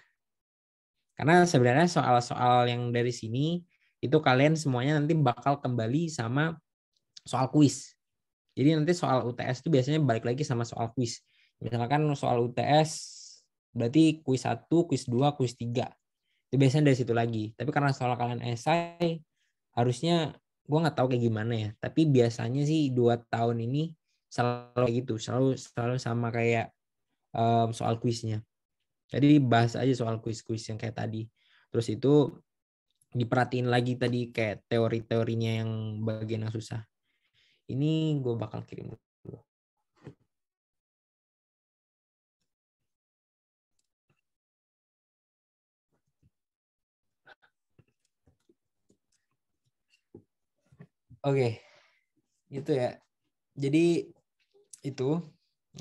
Speaker 1: Karena sebenarnya soal-soal yang dari sini itu kalian semuanya nanti bakal kembali sama soal kuis. Jadi nanti soal UTS itu biasanya balik lagi sama soal kuis. Misalkan soal UTS berarti kuis 1, kuis 2, kuis 3. Itu biasanya dari situ lagi. Tapi karena soal kalian esai, harusnya gua nggak tahu kayak gimana ya. Tapi biasanya sih dua tahun ini selalu kayak gitu, selalu selalu sama kayak um, soal kuisnya. Jadi bahas aja soal kuis-kuis yang kayak tadi. Terus itu diperhatiin lagi tadi kayak teori-teorinya yang bagian yang susah. Ini gue bakal kirim dulu. Oke, okay. itu ya. Jadi itu um,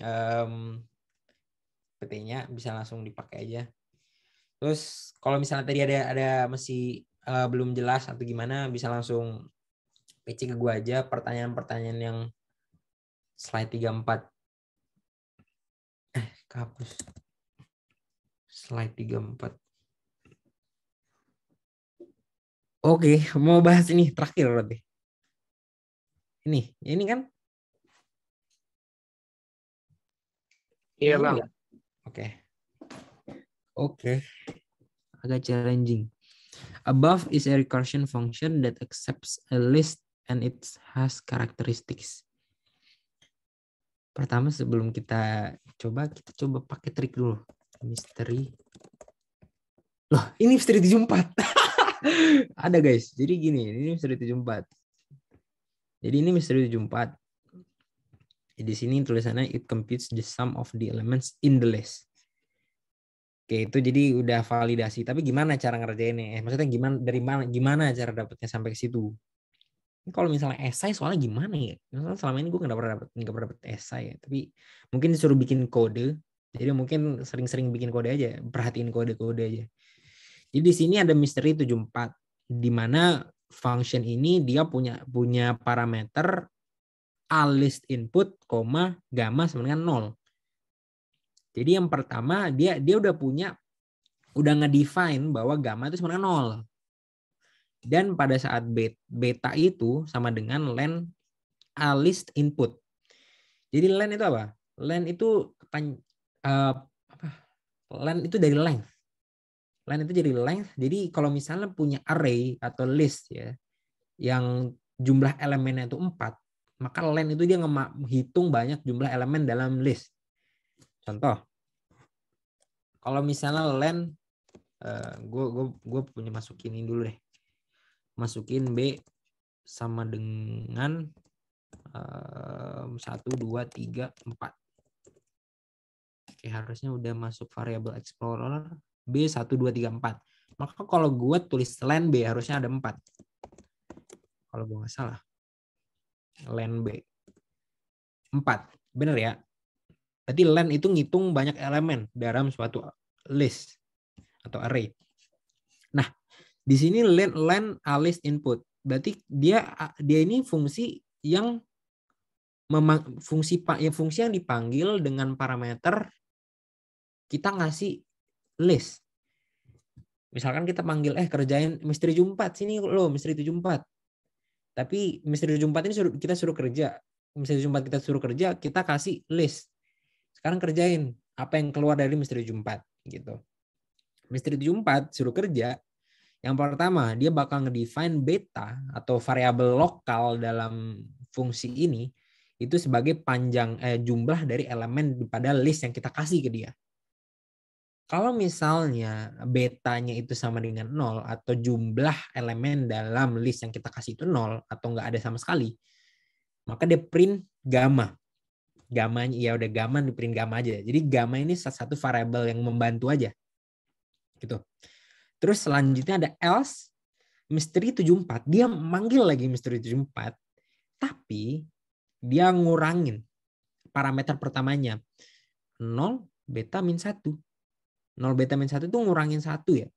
Speaker 1: mmm, PT-nya bisa langsung dipakai aja. Terus kalau misalnya tadi ada ada masih uh, belum jelas atau gimana bisa langsung pitching ke gue aja pertanyaan-pertanyaan yang slide 34. Eh, kehapus.
Speaker 2: Slide 34. Oke, mau bahas ini terakhir berarti. Ini, ini kan? Iya, Bang.
Speaker 1: Oke. Oke. Agak challenging. Above is a recursion function that accepts a list and it has characteristics. Pertama sebelum kita coba, kita coba pakai trik dulu. Misteri. Loh, ini misteri 74. Ada guys. Jadi gini, ini misteri 74. Jadi ini misteri 74. Di sini tulisannya it computes the sum of the elements in the list. Oke, itu jadi udah validasi. Tapi gimana cara ngerjainnya? Eh, maksudnya gimana dari mana gimana cara dapetnya sampai ke situ? ini kalau misalnya esai soalnya gimana ya misalnya selama ini gue nggak pernah dapat nggak pernah dapet esai ya tapi mungkin disuruh bikin kode jadi mungkin sering-sering bikin kode aja perhatiin kode-kode aja jadi di sini ada misteri 74 di mana function ini dia punya punya parameter a list input, koma gamma sama dengan nol. Jadi yang pertama dia dia udah punya udah ngedefine bahwa gamma itu sama dengan nol. Dan pada saat beta itu sama dengan len alist input. Jadi len itu apa? Len itu uh, apa? Len itu dari length. Len itu jadi length. Jadi kalau misalnya punya array atau list ya yang jumlah elemennya itu empat, maka len itu dia menghitung banyak jumlah elemen dalam list. Contoh, kalau misalnya len, uh, eh, gue gue gue punya masukin ini dulu deh masukin B sama dengan um, 1, 2, 3, 4. Oke, harusnya udah masuk variabel explorer B 1, 2, 3, 4. Maka kalau gue tulis len B harusnya ada 4. Kalau gue nggak salah. Len B. 4. Bener ya? Berarti len itu ngitung banyak elemen dalam suatu list atau array. Nah, di sini len len alis input. Berarti dia dia ini fungsi yang memang, fungsi ya fungsi yang dipanggil dengan parameter kita ngasih list. Misalkan kita panggil eh kerjain misteri jumpat sini lo misteri empat Tapi misteri empat ini suruh, kita suruh kerja. Misteri jumpat kita suruh kerja, kita kasih list. Sekarang kerjain apa yang keluar dari misteri jumpat gitu. Misteri empat suruh kerja, yang pertama, dia bakal ngedefine beta atau variabel lokal dalam fungsi ini itu sebagai panjang eh, jumlah dari elemen pada list yang kita kasih ke dia. Kalau misalnya betanya itu sama dengan nol atau jumlah elemen dalam list yang kita kasih itu nol atau nggak ada sama sekali, maka dia print gamma. Gamanya ya udah gamma di print gamma aja. Jadi gamma ini salah satu variabel yang membantu aja. Gitu. Terus selanjutnya ada else misteri 74. Dia manggil lagi misteri 74. Tapi dia ngurangin parameter pertamanya. 0 beta min 1. 0 beta min 1 itu ngurangin 1 ya.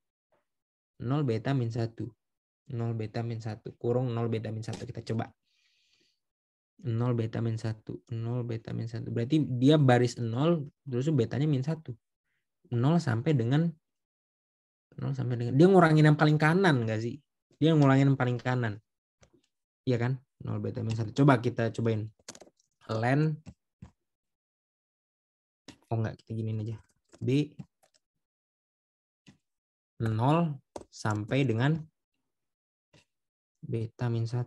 Speaker 1: 0 beta min 1. 0 beta min 1. Kurung 0 beta min 1. Kita coba. 0 beta min 1. 0 beta min 1. Berarti dia baris 0 terus betanya min 1. 0 sampai dengan 0 sampai dengan dia ngurangin yang paling kanan enggak sih? Dia ngurangin yang paling kanan. Iya kan? 0 beta minus 1. Coba kita cobain. Len Oh enggak, kita giniin aja. B 0 sampai dengan beta minus 1.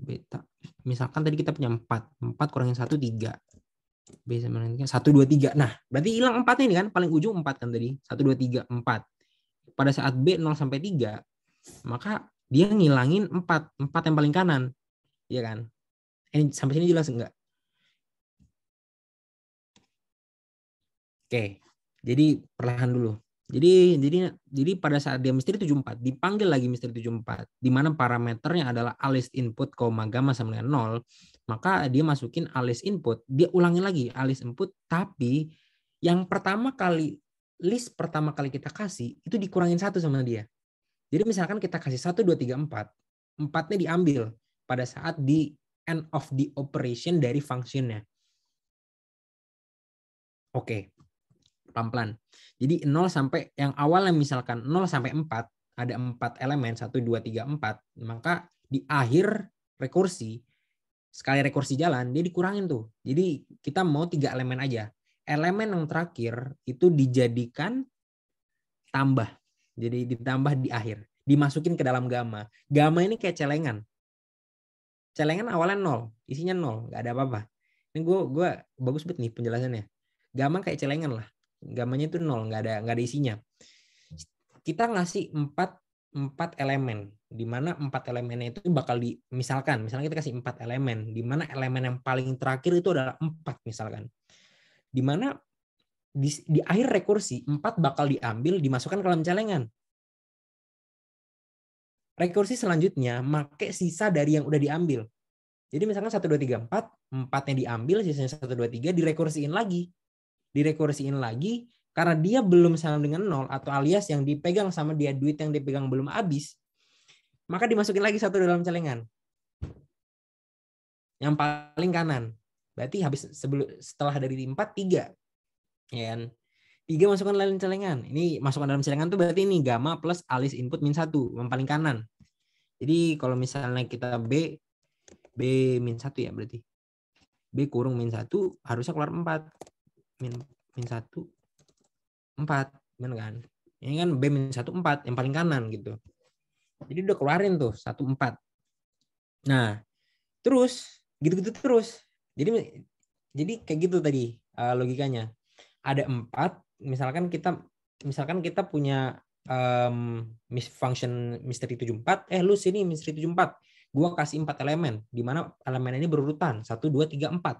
Speaker 1: Beta. Misalkan tadi kita punya 4. 4 kurangin 1, 3. B sama dengan 3. 1, 2, 3. Nah, berarti hilang 4 ini kan. Paling ujung 4 kan tadi. 1, 2, 3, 4 pada saat B 0 sampai 3 maka dia ngilangin 4, 4 yang paling kanan. Iya kan? Ini sampai sini jelas enggak? Oke. Jadi perlahan dulu. Jadi jadi jadi pada saat dia misteri 74 dipanggil lagi misteri 74 di mana parameternya adalah alis input koma gamma sama dengan 0, maka dia masukin alis input, dia ulangi lagi alis input tapi yang pertama kali list pertama kali kita kasih itu dikurangin satu sama dia. Jadi misalkan kita kasih satu dua tiga empat, empatnya diambil pada saat di end of the operation dari fungsinya. Oke, pelan-pelan. Jadi nol sampai yang awalnya misalkan nol sampai empat ada empat elemen, satu dua tiga empat. Maka di akhir rekursi, sekali rekursi jalan, dia dikurangin tuh. Jadi kita mau tiga elemen aja elemen yang terakhir itu dijadikan tambah. Jadi ditambah di akhir, dimasukin ke dalam gamma. Gamma ini kayak celengan. Celengan awalnya nol, isinya nol, Gak ada apa-apa. Ini gue gua bagus banget nih penjelasannya. Gamma kayak celengan lah. Gamanya itu nol, Gak ada nggak ada isinya. Kita ngasih empat empat elemen di mana empat elemennya itu bakal di misalkan misalnya kita kasih empat elemen di mana elemen yang paling terakhir itu adalah empat misalkan di mana di, di akhir rekursi empat bakal diambil dimasukkan ke dalam celengan. Rekursi selanjutnya make sisa dari yang udah diambil. Jadi misalkan 1 2 3 4, empatnya diambil, sisanya 1 2 3 direkursiin lagi. Direkursiin lagi karena dia belum sama dengan nol atau alias yang dipegang sama dia duit yang dipegang belum habis, maka dimasukin lagi satu dalam celengan. Yang paling kanan Berarti habis sebelum setelah dari empat tiga, Ya kan? tiga masukkan dalam celengan. Ini masukkan dalam celengan tuh berarti ini gamma plus alis input min satu yang paling kanan. Jadi kalau misalnya kita B B min satu ya berarti. B kurung min satu harusnya keluar empat Min min satu empat Benar kan? Ini kan B min satu empat yang paling kanan gitu. Jadi udah keluarin tuh satu empat Nah, terus gitu-gitu terus. Jadi jadi kayak gitu tadi uh, logikanya. Ada empat, misalkan kita misalkan kita punya um, function misteri 74, eh lu sini misteri 74. Gua kasih empat elemen di mana elemen ini berurutan satu dua tiga empat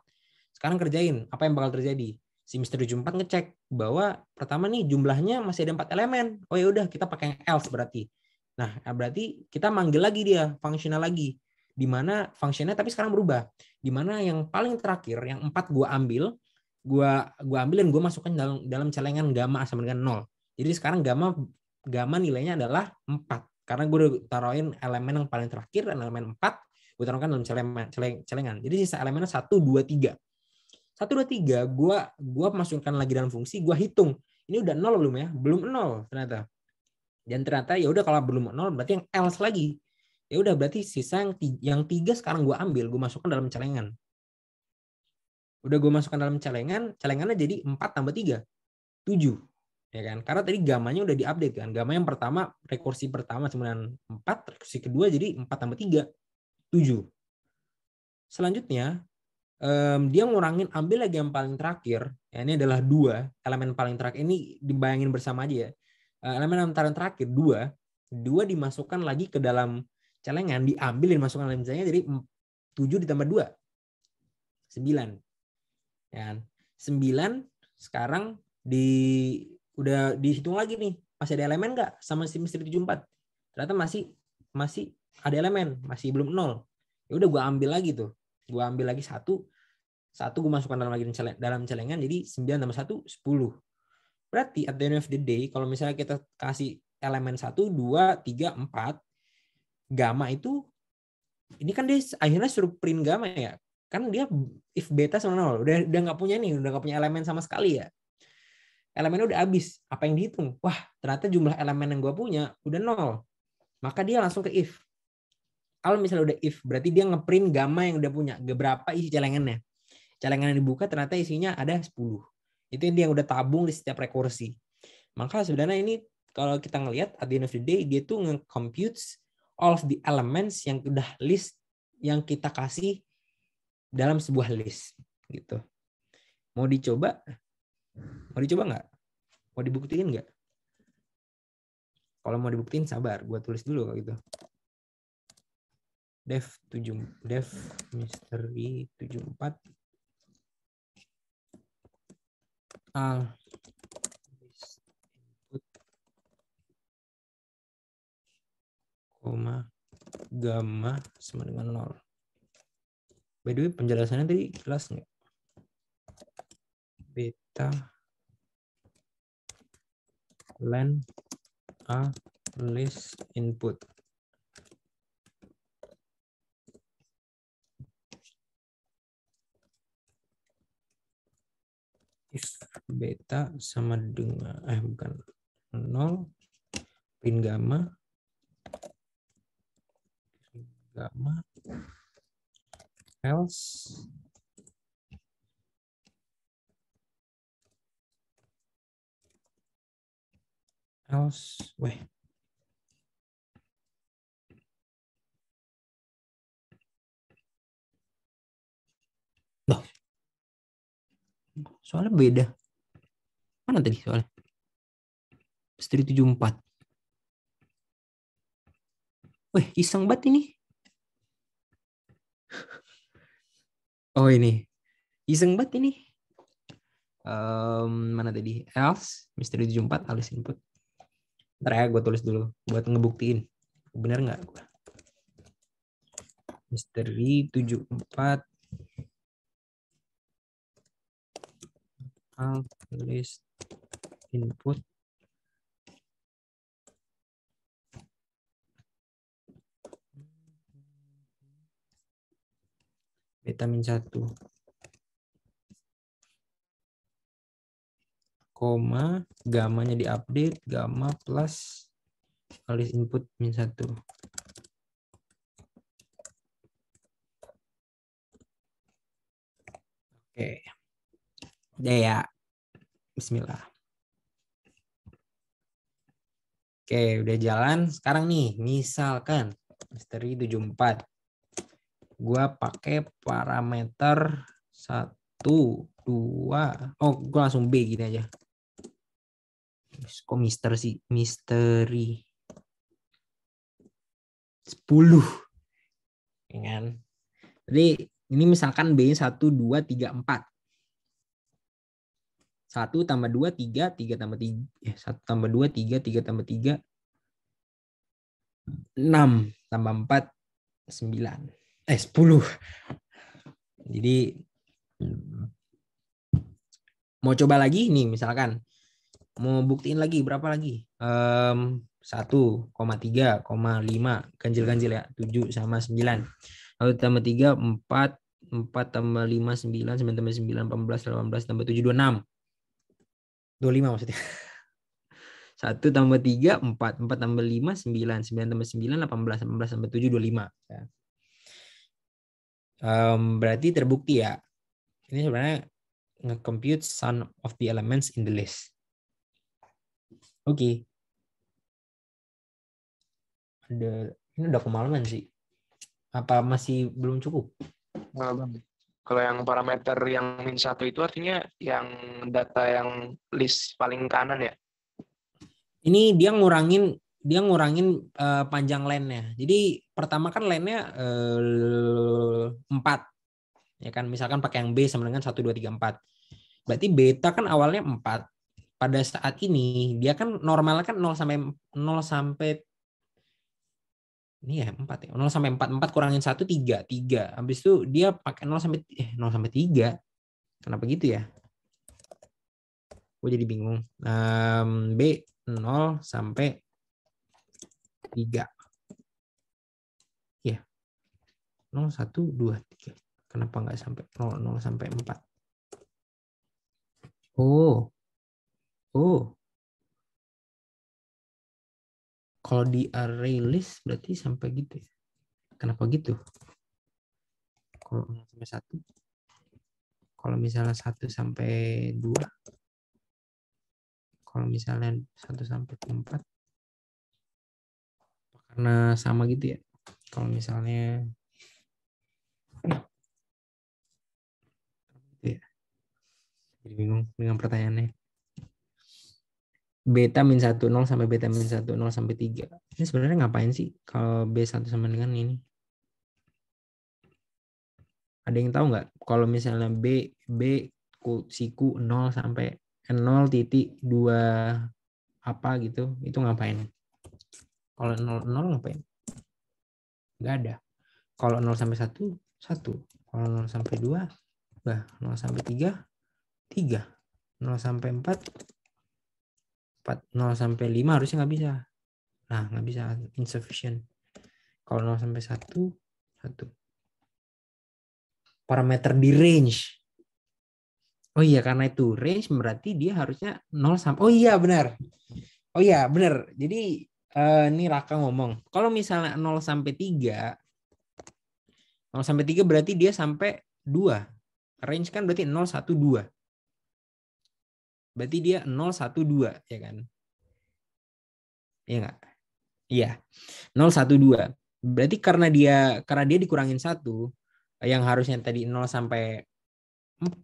Speaker 1: Sekarang kerjain apa yang bakal terjadi? Si misteri 74 ngecek bahwa pertama nih jumlahnya masih ada empat elemen. Oh ya udah kita pakai yang else berarti. Nah, berarti kita manggil lagi dia, fungsional lagi di mana fungsinya tapi sekarang berubah. Di mana yang paling terakhir yang empat gue ambil, gue gua ambil dan gue masukkan dalam dalam celengan gamma sama dengan nol. Jadi sekarang gamma gamma nilainya adalah empat karena gue udah taruhin elemen yang paling terakhir dan elemen empat gue taruhkan dalam celengan, celeng, celengan. Jadi sisa elemennya satu dua tiga satu dua tiga gue gua masukkan lagi dalam fungsi, gue hitung. Ini udah nol belum ya? Belum nol ternyata. Dan ternyata ya udah kalau belum nol berarti yang else lagi ya udah berarti sisa yang tiga, yang tiga sekarang gue ambil gue masukkan dalam celengan udah gue masukkan dalam celengan celengannya jadi empat tambah tiga tujuh ya kan karena tadi gamanya udah diupdate kan gamanya yang pertama rekursi pertama sembilan empat rekursi kedua jadi empat tambah tiga tujuh selanjutnya um, dia ngurangin ambil lagi yang paling terakhir ya, ini adalah dua elemen paling terakhir ini dibayangin bersama aja ya eh, elemen yang terakhir dua dua dimasukkan lagi ke dalam celengan diambil dan masukkan dalam celengan jadi 7 ditambah 2. 9. Ya. 9 kan? sekarang di udah dihitung lagi nih. Masih ada elemen nggak sama si misteri 74? Ternyata masih masih ada elemen, masih belum nol. Ya udah gua ambil lagi tuh. Gua ambil lagi satu satu gue masukkan dalam lagi dalam celengan jadi 9 tambah 1 10. Berarti at the end of the day kalau misalnya kita kasih elemen 1 2 3 4 gamma itu ini kan dia akhirnya suruh print gamma ya kan dia if beta sama nol udah udah nggak punya nih udah nggak punya elemen sama sekali ya elemennya udah habis apa yang dihitung wah ternyata jumlah elemen yang gue punya udah nol maka dia langsung ke if kalau misalnya udah if berarti dia ngeprint gamma yang udah punya berapa isi celengannya celengan yang dibuka ternyata isinya ada 10 itu yang dia udah tabung di setiap rekursi maka sebenarnya ini kalau kita ngelihat at the end of the day dia tuh nge-computes all of the elements yang udah list yang kita kasih dalam sebuah list gitu. Mau dicoba? Mau dicoba nggak? Mau dibuktiin nggak? Kalau mau dibuktiin sabar, gue tulis dulu kalau gitu. Dev 7 Dev misteri 74 al koma gamma sama dengan 0. By the way, penjelasannya tadi jelas nggak? Beta
Speaker 2: len a list input.
Speaker 1: If beta sama dengan eh bukan 0 pin gamma sama else
Speaker 2: else weh
Speaker 1: loh soalnya beda mana tadi soalnya Misteri 74 Wih, iseng banget ini oh ini iseng banget ini um, mana tadi else misteri 74 alis input ntar ya gue tulis dulu buat ngebuktiin bener nggak misteri 74
Speaker 2: Alis input vitamin 1
Speaker 1: koma gamanya diupdate gamma plus alis input min 1 oke udah ya bismillah oke udah jalan sekarang nih misalkan misteri 74 gue pakai parameter satu dua oh gue langsung b gini aja kok mister sih misteri sepuluh dengan ya jadi ini misalkan b satu dua tiga empat satu tambah dua tiga tiga tambah tiga eh, satu tambah dua tiga tiga tambah tiga enam tambah empat sembilan eh 10. Jadi hmm, mau coba lagi nih misalkan mau buktiin lagi berapa lagi? Um, 1,3,5 ganjil-ganjil ya, 7 sama 9. Lalu tambah 3, 4, 4 tambah 5, 9, 9 tambah 9, 14 18, tambah 7, 26. 25 maksudnya. 1 tambah 3, 4. 4 tambah 5, 9. 9 tambah 9, 18. 18 tambah 7, 25. Ya. Um, berarti terbukti ya. Ini sebenarnya nge-compute sum of the elements in the list. Oke. Okay. Ada ini udah kemalaman sih. Apa masih belum cukup? Kalau yang parameter yang min satu itu artinya yang data yang list paling kanan ya? Ini dia ngurangin dia ngurangin uh, panjang lane-nya. Jadi pertama kan lane-nya eh, empat, uh, ya kan misalkan pakai yang B sama dengan 1 2 3 4. Berarti beta kan awalnya 4. Pada saat ini dia kan normalnya kan 0 sampai 0 sampai ini ya 4 ya. 0 sampai 4 4 kurangin 1 3 3. Habis itu dia pakai 0 sampai eh 0 sampai 3. Kenapa gitu ya? Gue jadi bingung. Um, B 0 sampai 3. Ya. 0, 1, 2, 3. Kenapa nggak sampai 0, 0 sampai 4?
Speaker 2: Oh. Oh. Kalau di array list berarti sampai gitu ya.
Speaker 1: Kenapa gitu? Kalau 0 sampai 1. Kalau misalnya 1 sampai 2. Kalau misalnya 1
Speaker 2: sampai 4 karena sama gitu ya kalau
Speaker 1: misalnya gitu ya. jadi bingung dengan pertanyaannya beta min 1 0 sampai beta min 1 0 sampai 3 ini sebenarnya ngapain sih kalau B1 sama dengan ini ada yang tahu nggak kalau misalnya B B siku 0 sampai 0 titik 2 apa gitu itu ngapain kalau 0, 0 ngapain? Nggak ada. Kalau 0 sampai 1, 1. Kalau 0 sampai 2, bah, 0 sampai 3, 3. 0 sampai 4, 4. 0 sampai 5 harusnya nggak bisa. Nah, nggak bisa. Insufficient. Kalau 0 sampai 1, 1. Parameter di range. Oh iya karena itu range berarti dia harusnya 0 sampai Oh iya benar. Oh iya benar. Jadi Uh, ini Raka ngomong, kalau misalnya 0 sampai 3, 0 sampai 3 berarti dia sampai 2. Range kan berarti 0, 1, 2. Berarti dia 0, 1, 2, ya kan? Iya nggak? Iya. 0, 1, 2. Berarti karena dia karena dia dikurangin 1 yang harusnya tadi 0 sampai 4,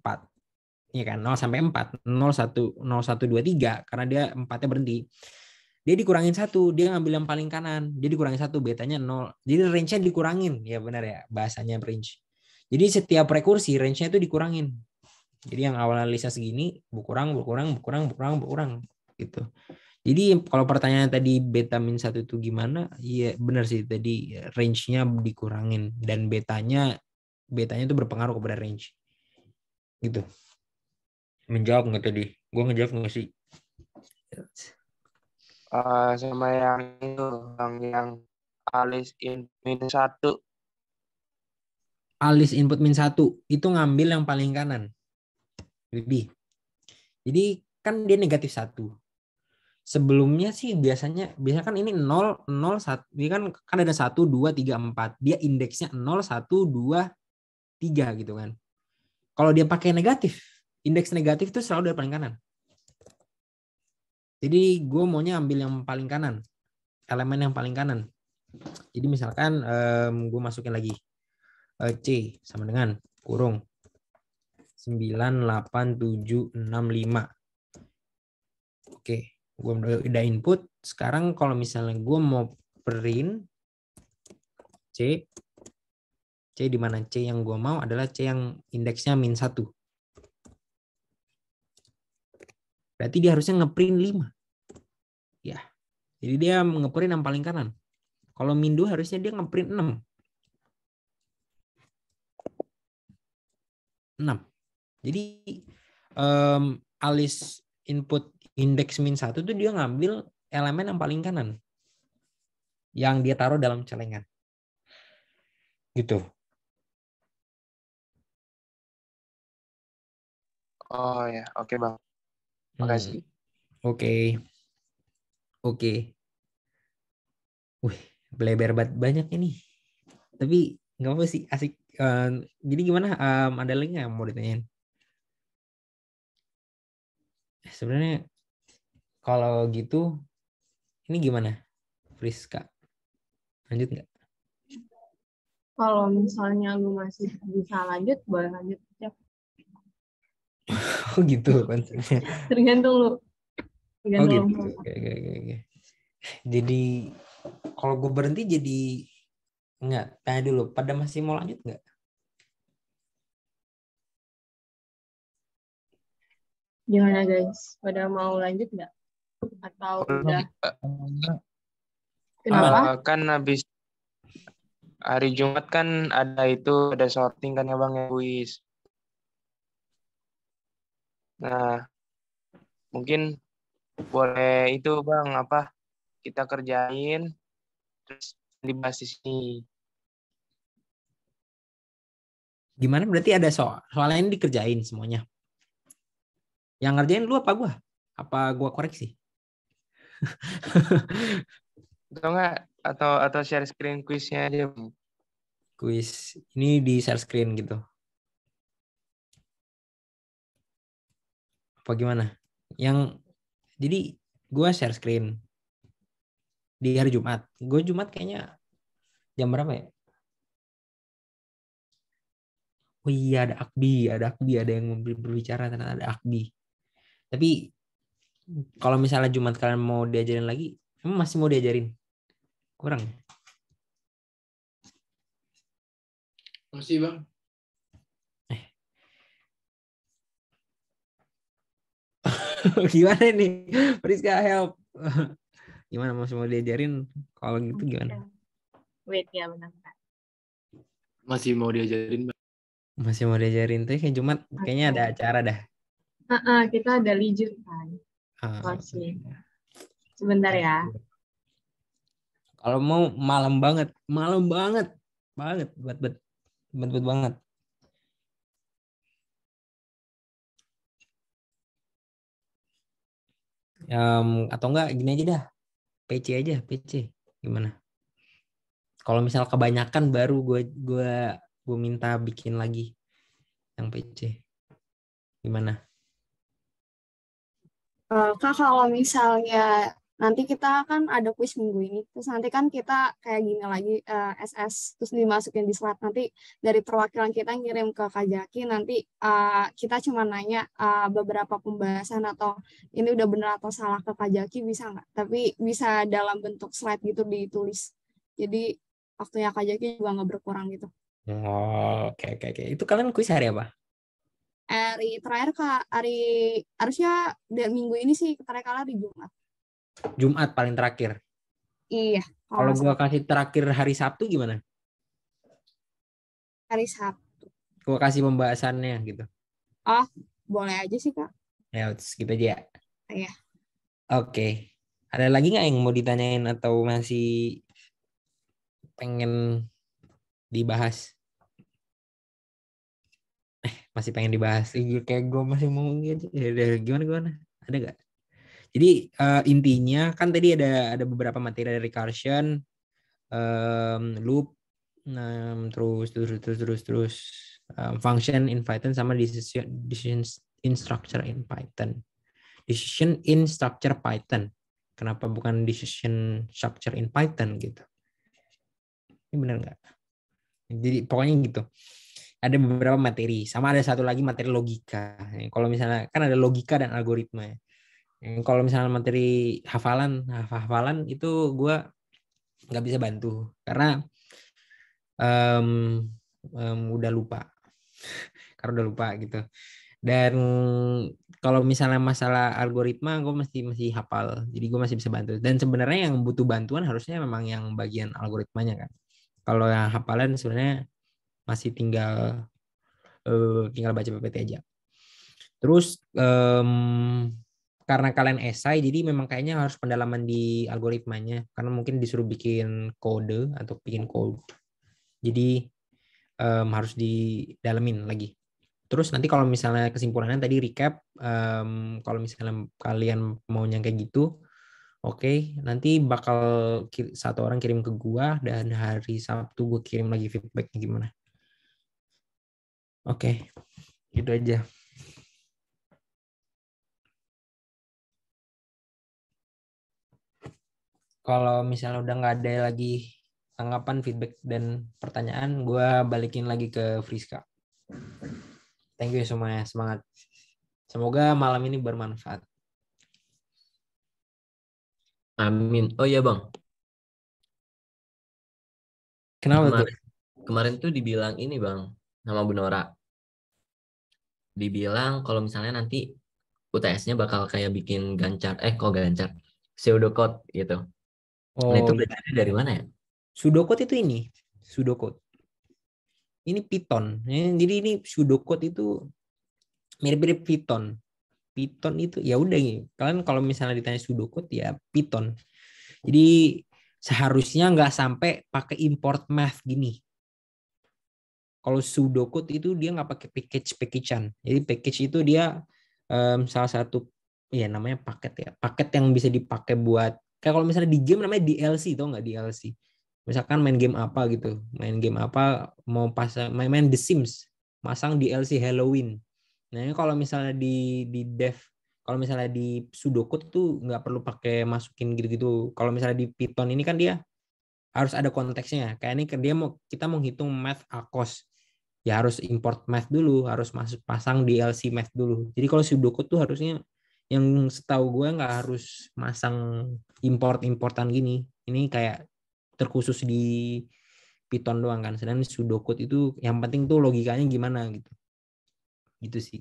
Speaker 1: ya kan? 0 sampai 4, 0, 1, 0, 1, 2, 3, karena dia 4-nya berhenti dia dikurangin satu dia ngambil yang paling kanan dia dikurangin satu betanya nol jadi range-nya dikurangin ya benar ya bahasanya range jadi setiap rekursi range-nya itu dikurangin jadi yang awal lisa segini berkurang berkurang berkurang berkurang berkurang gitu jadi kalau pertanyaan tadi beta min satu itu gimana iya benar sih tadi range-nya dikurangin dan betanya betanya itu berpengaruh kepada range gitu menjawab nggak tadi gue ngejawab nggak sih uh, sama yang itu yang yang alis in min satu alis input min satu itu ngambil yang paling kanan lebih jadi kan dia negatif satu sebelumnya sih biasanya biasanya kan ini 0 0 1 ini kan kan ada 1 2 3 4. Dia indeksnya 0 1 2 3 gitu kan. Kalau dia pakai negatif, indeks negatif itu selalu dari paling kanan. Jadi gue maunya ambil yang paling kanan, elemen yang paling kanan. Jadi misalkan um, gue masukin lagi uh, C sama dengan kurung 98765. Oke, gue udah input. Sekarang kalau misalnya gue mau print C, C di mana C yang gue mau adalah C yang indeksnya min 1. Berarti dia harusnya ngeprint 5. Ya. Jadi dia ngeprint yang paling kanan. Kalau Mindu harusnya dia ngeprint 6. 6. Jadi um, alis input indeks min 1 itu dia ngambil elemen yang paling kanan. Yang dia taruh dalam celengan.
Speaker 2: Gitu. Oh ya, oke okay, Bang.
Speaker 1: Makasih. Oke. Hmm. Oke. Okay. Okay. Wih, beleber banyak ini. Tapi nggak apa sih, asik. Uh, jadi gimana? Um, ada link nggak mau ditanyain? Eh, sebenarnya kalau gitu, ini gimana, Friska? Lanjut nggak?
Speaker 2: Kalau misalnya lu masih bisa lanjut, boleh lanjut aja.
Speaker 1: oh gitu konsepnya.
Speaker 2: Tergantung lu. Oh, Tergantung oh gitu.
Speaker 1: Oke, okay, oke, Jadi kalau gue berhenti jadi enggak, tanya dulu, pada masih mau lanjut enggak?
Speaker 2: Gimana guys? Pada mau lanjut nggak? Atau udah?
Speaker 1: Eh, Kenapa? Uh, kan habis hari Jumat kan ada itu ada sorting kan ya Bang Luis. Ya, Nah, mungkin boleh itu Bang apa kita kerjain terus di basis ini. Gimana berarti ada soal soalnya ini dikerjain semuanya. Yang ngerjain lu apa gua? Apa gua koreksi? atau enggak atau atau share screen quiznya aja. Quiz ini di share screen gitu. apa gimana yang jadi gue share screen di hari Jumat gue Jumat kayaknya jam berapa ya oh iya ada akbi ada akbi ada yang berbicara tentang ada akbi tapi kalau misalnya Jumat kalian mau diajarin lagi emang masih mau diajarin kurang ya? masih bang gimana nih Priska help gimana mau mau diajarin kalau gitu iya. gimana
Speaker 2: wait ya benar
Speaker 1: masih mau diajarin masih mau diajarin tuh kayak Jumat kayaknya ada acara dah
Speaker 2: uh -uh, kita ada lijur kan uh, sebentar ya
Speaker 1: kalau mau malam banget malam banget banget buat buat buat buat banget Um, atau enggak gini aja dah. PC aja, PC. Gimana? Kalau misal kebanyakan baru gue gue gue minta bikin lagi yang PC. Gimana? Uh, kak kalau misalnya nanti kita kan ada kuis minggu ini terus nanti kan kita kayak gini lagi uh, eh, SS terus dimasukin di slide nanti dari perwakilan kita ngirim ke Kajaki nanti uh, kita cuma nanya uh, beberapa pembahasan atau ini udah benar atau salah ke Kajaki bisa nggak tapi bisa dalam bentuk slide gitu ditulis jadi waktunya Kajaki juga nggak berkurang gitu oh oke okay, oke okay, okay. itu kalian kuis hari apa hari terakhir kak hari harusnya minggu ini sih terakhir kali di Jumat Jumat paling terakhir. Iya. Kalau gue kasih terakhir hari Sabtu gimana?
Speaker 2: Hari Sabtu.
Speaker 1: Gue kasih pembahasannya gitu. Oh, boleh aja sih kak. Ya, skip aja ya. Iya. Oke. Okay. Ada lagi nggak yang mau ditanyain atau masih pengen dibahas? Eh, masih pengen dibahas. Kayak gue masih mau gitu. Ya gimana gimana? Ada nggak? Jadi uh, intinya kan tadi ada ada beberapa materi dari recursion, um, loop, um, terus terus terus terus terus um, function in Python sama decision decision in structure in Python. Decision in structure Python. Kenapa bukan decision structure in Python gitu? Ini benar nggak? Jadi pokoknya gitu ada beberapa materi sama ada satu lagi materi logika kalau misalnya kan ada logika dan algoritma ya. Hmm, kalau misalnya materi hafalan nah, hafalan itu gue nggak bisa bantu karena um, um, udah lupa karena udah lupa gitu dan kalau misalnya masalah algoritma gue masih masih hafal jadi gue masih bisa bantu dan sebenarnya yang butuh bantuan harusnya memang yang bagian algoritmanya kan kalau yang hafalan sebenarnya masih tinggal uh, tinggal baca ppt aja terus um, karena kalian esai jadi memang kayaknya harus pendalaman di algoritmanya karena mungkin disuruh bikin kode atau bikin code jadi um, harus didalamin lagi terus nanti kalau misalnya kesimpulannya tadi recap um, kalau misalnya kalian mau kayak gitu oke okay, nanti bakal satu orang kirim ke gua dan hari Sabtu gua kirim lagi feedbacknya gimana oke okay, gitu aja kalau misalnya udah nggak ada lagi tanggapan, feedback dan pertanyaan, gue balikin lagi ke Friska. Thank you semuanya, semangat. Semoga malam ini bermanfaat.
Speaker 2: Amin. Oh iya bang. Kenapa kemarin, tuh?
Speaker 1: Kemarin tuh dibilang ini bang, nama Bu Nora. Dibilang kalau misalnya nanti UTS-nya bakal kayak bikin gancar, eh kok gancar, pseudocode gitu. Nah, oh. Nah, itu iya. belajarnya dari mana ya? Sudokot itu ini, sudokot. Ini Python. Jadi ini sudokot itu mirip-mirip Python. Python itu ya udah nih. Kalian kalau misalnya ditanya sudokot ya Python. Jadi seharusnya nggak sampai pakai import math gini. Kalau sudokot itu dia nggak pakai package packagean. Jadi package itu dia um, salah satu ya namanya paket ya. Paket yang bisa dipakai buat kayak kalau misalnya di game namanya DLC tau nggak DLC misalkan main game apa gitu main game apa mau pasang main, main The Sims masang DLC Halloween nah ini kalau misalnya di di dev kalau misalnya di Sudoku tuh nggak perlu pakai masukin gitu-gitu kalau misalnya di Python ini kan dia harus ada konteksnya kayak ini dia mau kita mau hitung math akos ya harus import math dulu harus masuk pasang DLC math dulu jadi kalau Sudoku tuh harusnya yang setahu gue nggak harus masang import-importan gini. Ini kayak terkhusus di Python doang kan. Sedangkan Sudoku itu yang penting tuh logikanya gimana gitu. Gitu sih.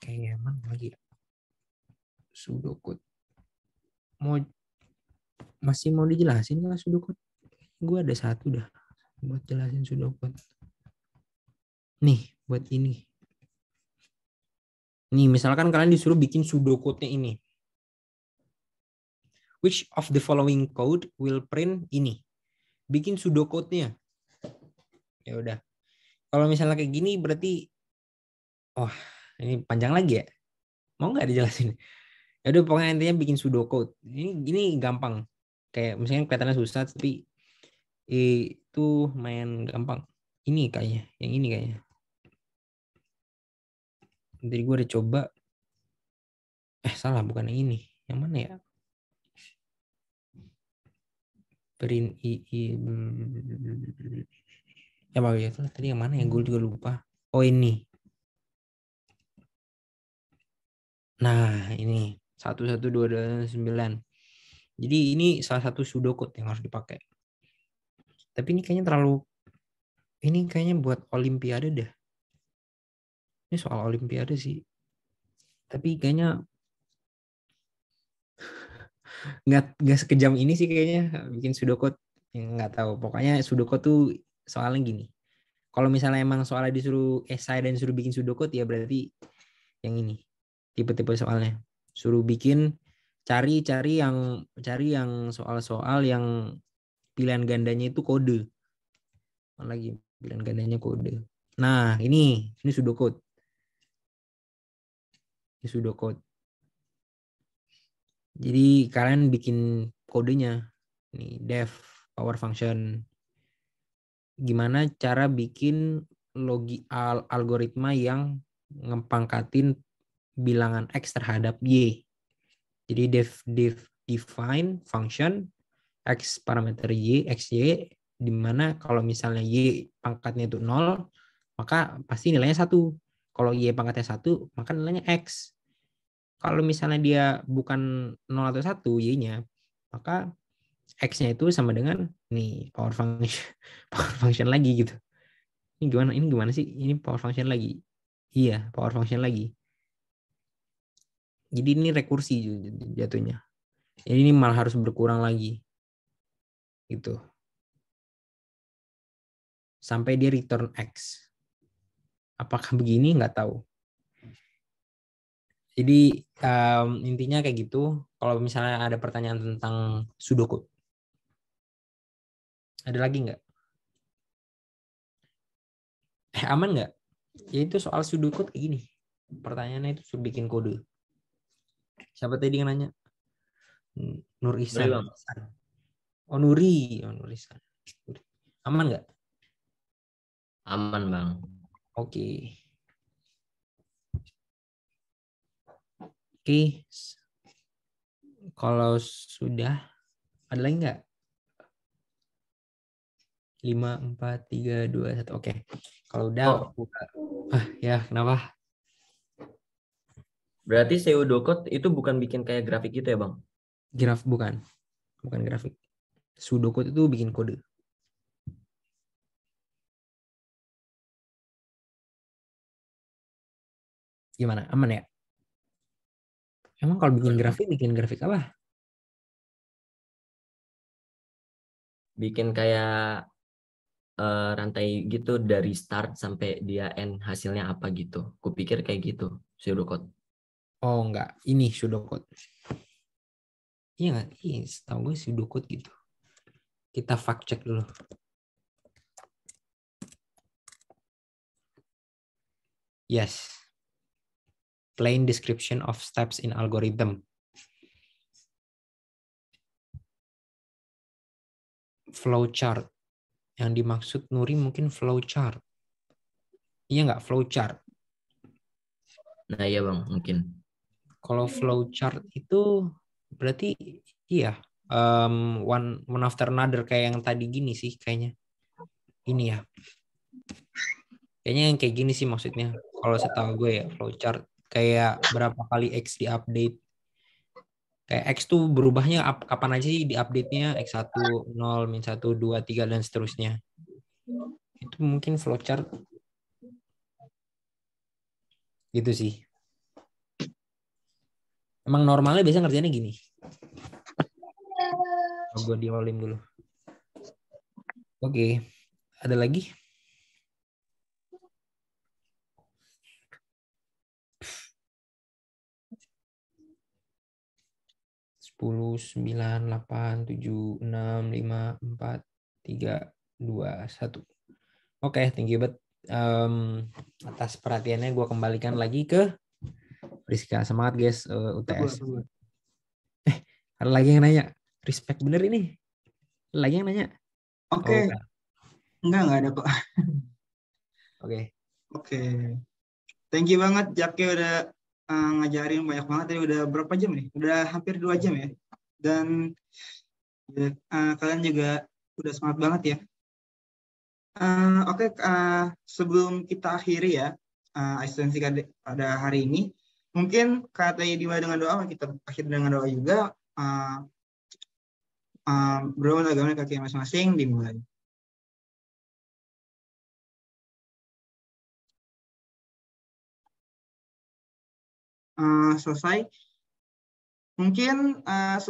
Speaker 2: Kayaknya emang lagi ya?
Speaker 1: Mau masih mau dijelasin nggak Sudoku? Gue ada satu dah buat jelasin Sudoku. Nih, buat ini. Nih, misalkan kalian disuruh bikin sudoku-nya ini. Which of the following code will print ini? Bikin sudoku-nya. Ya udah. Kalau misalnya kayak gini berarti wah, oh, ini panjang lagi ya. Mau nggak dijelasin? Ya udah pokoknya intinya bikin code. Ini ini gampang. Kayak misalnya kelihatannya susah tapi itu main gampang. Ini kayaknya, yang ini kayaknya jadi gue udah coba eh salah bukan yang ini yang mana ya print i, i ya bagus ya tadi yang mana ya gue juga lupa oh ini nah ini satu satu dua dua sembilan jadi ini salah satu sudokut yang harus dipakai tapi ini kayaknya terlalu ini kayaknya buat olimpiade deh ini soal olimpiade sih tapi kayaknya nggak nggak sekejam ini sih kayaknya bikin sudokot ya nggak tahu pokoknya sudoku tuh soalnya gini kalau misalnya emang soalnya disuruh esai eh, dan disuruh bikin sudoku, ya berarti yang ini tipe-tipe soalnya suruh bikin cari cari yang cari yang soal-soal yang pilihan gandanya itu kode lagi pilihan gandanya kode nah ini ini sudoku di code. Jadi kalian bikin kodenya nih dev power function. Gimana cara bikin logi al algoritma yang ngepangkatin bilangan x terhadap y. Jadi dev dev define function x parameter y y di mana kalau misalnya y pangkatnya itu 0 maka pasti nilainya satu. Kalau y pangkatnya satu maka nilainya x. Kalau misalnya dia bukan 0 atau 1 Y-nya, maka X-nya itu sama dengan nih power function power function lagi gitu. Ini gimana? Ini gimana sih? Ini power function lagi. Iya, power function lagi. Jadi ini rekursi jatuhnya. Jadi ini malah harus berkurang lagi. Gitu. Sampai dia return X. Apakah begini? Nggak tahu. Jadi um, intinya kayak gitu. Kalau misalnya ada pertanyaan tentang sudoku, ada lagi nggak? Eh aman nggak? Ya itu soal sudoku kayak gini. Pertanyaannya itu suruh bikin kode. Siapa tadi yang nanya? Nur Ihsan. Oh Nuri, oh Nur Ihsan. Aman nggak? Aman bang. Oke. Okay. Oke. Kalau sudah, ada lagi nggak? Lima empat tiga dua satu Oke. Kalau udah, oh. buka. Ah, ya, kenapa? Berarti pseudocode itu bukan bikin kayak grafik gitu ya, Bang? Graf bukan. Bukan grafik. Pseudocode itu bikin kode.
Speaker 2: Gimana? Aman ya? Emang kalau bikin iya. grafik, bikin grafik apa?
Speaker 1: Bikin kayak uh, rantai gitu dari start sampai dia end hasilnya apa gitu. Kupikir kayak gitu, pseudocode. Oh enggak, ini pseudocode. Iya enggak? Iya, setahu gue pseudocode gitu. Kita fact check dulu.
Speaker 2: Yes plain description of steps in algorithm.
Speaker 1: Flowchart. Yang dimaksud Nuri mungkin flowchart. Iya nggak flowchart? Nah iya bang, mungkin. Kalau flowchart itu berarti iya um, one one after another kayak yang tadi gini sih kayaknya ini ya kayaknya yang kayak gini sih maksudnya kalau setahu gue ya flowchart kayak berapa kali X di update kayak X tuh berubahnya up, kapan aja sih di update-nya X1, 0, min 1, 2, 3, dan seterusnya. Itu mungkin flowchart. Gitu sih. Emang normalnya biasa ngerjainnya gini. Oh, gue diolim dulu. Oke, okay. ada lagi? 10, 9, 8, 7, 6, 5, 4, 3, 2, 1. Oke, okay, thank you, bet. Um, atas perhatiannya gue kembalikan lagi ke Rizka. Semangat, guys, uh, UTS. Tunggu, tunggu. Eh, ada lagi yang nanya. Respect bener ini. lagi yang nanya. Oke. Okay. Oh, enggak, enggak ada kok. Oke. okay. Oke. Okay. Thank you banget, Jake ya udah uh, ngajarin banyak banget tadi udah berapa jam nih udah hampir dua jam ya dan uh, kalian juga udah semangat banget ya uh, oke okay, uh, sebelum kita akhiri ya uh, asistensi pada hari ini mungkin katanya dimulai dengan doa kita akhir dengan doa juga uh, uh, bro agama
Speaker 2: kaki masing-masing dimulai uh, selesai. Mungkin uh,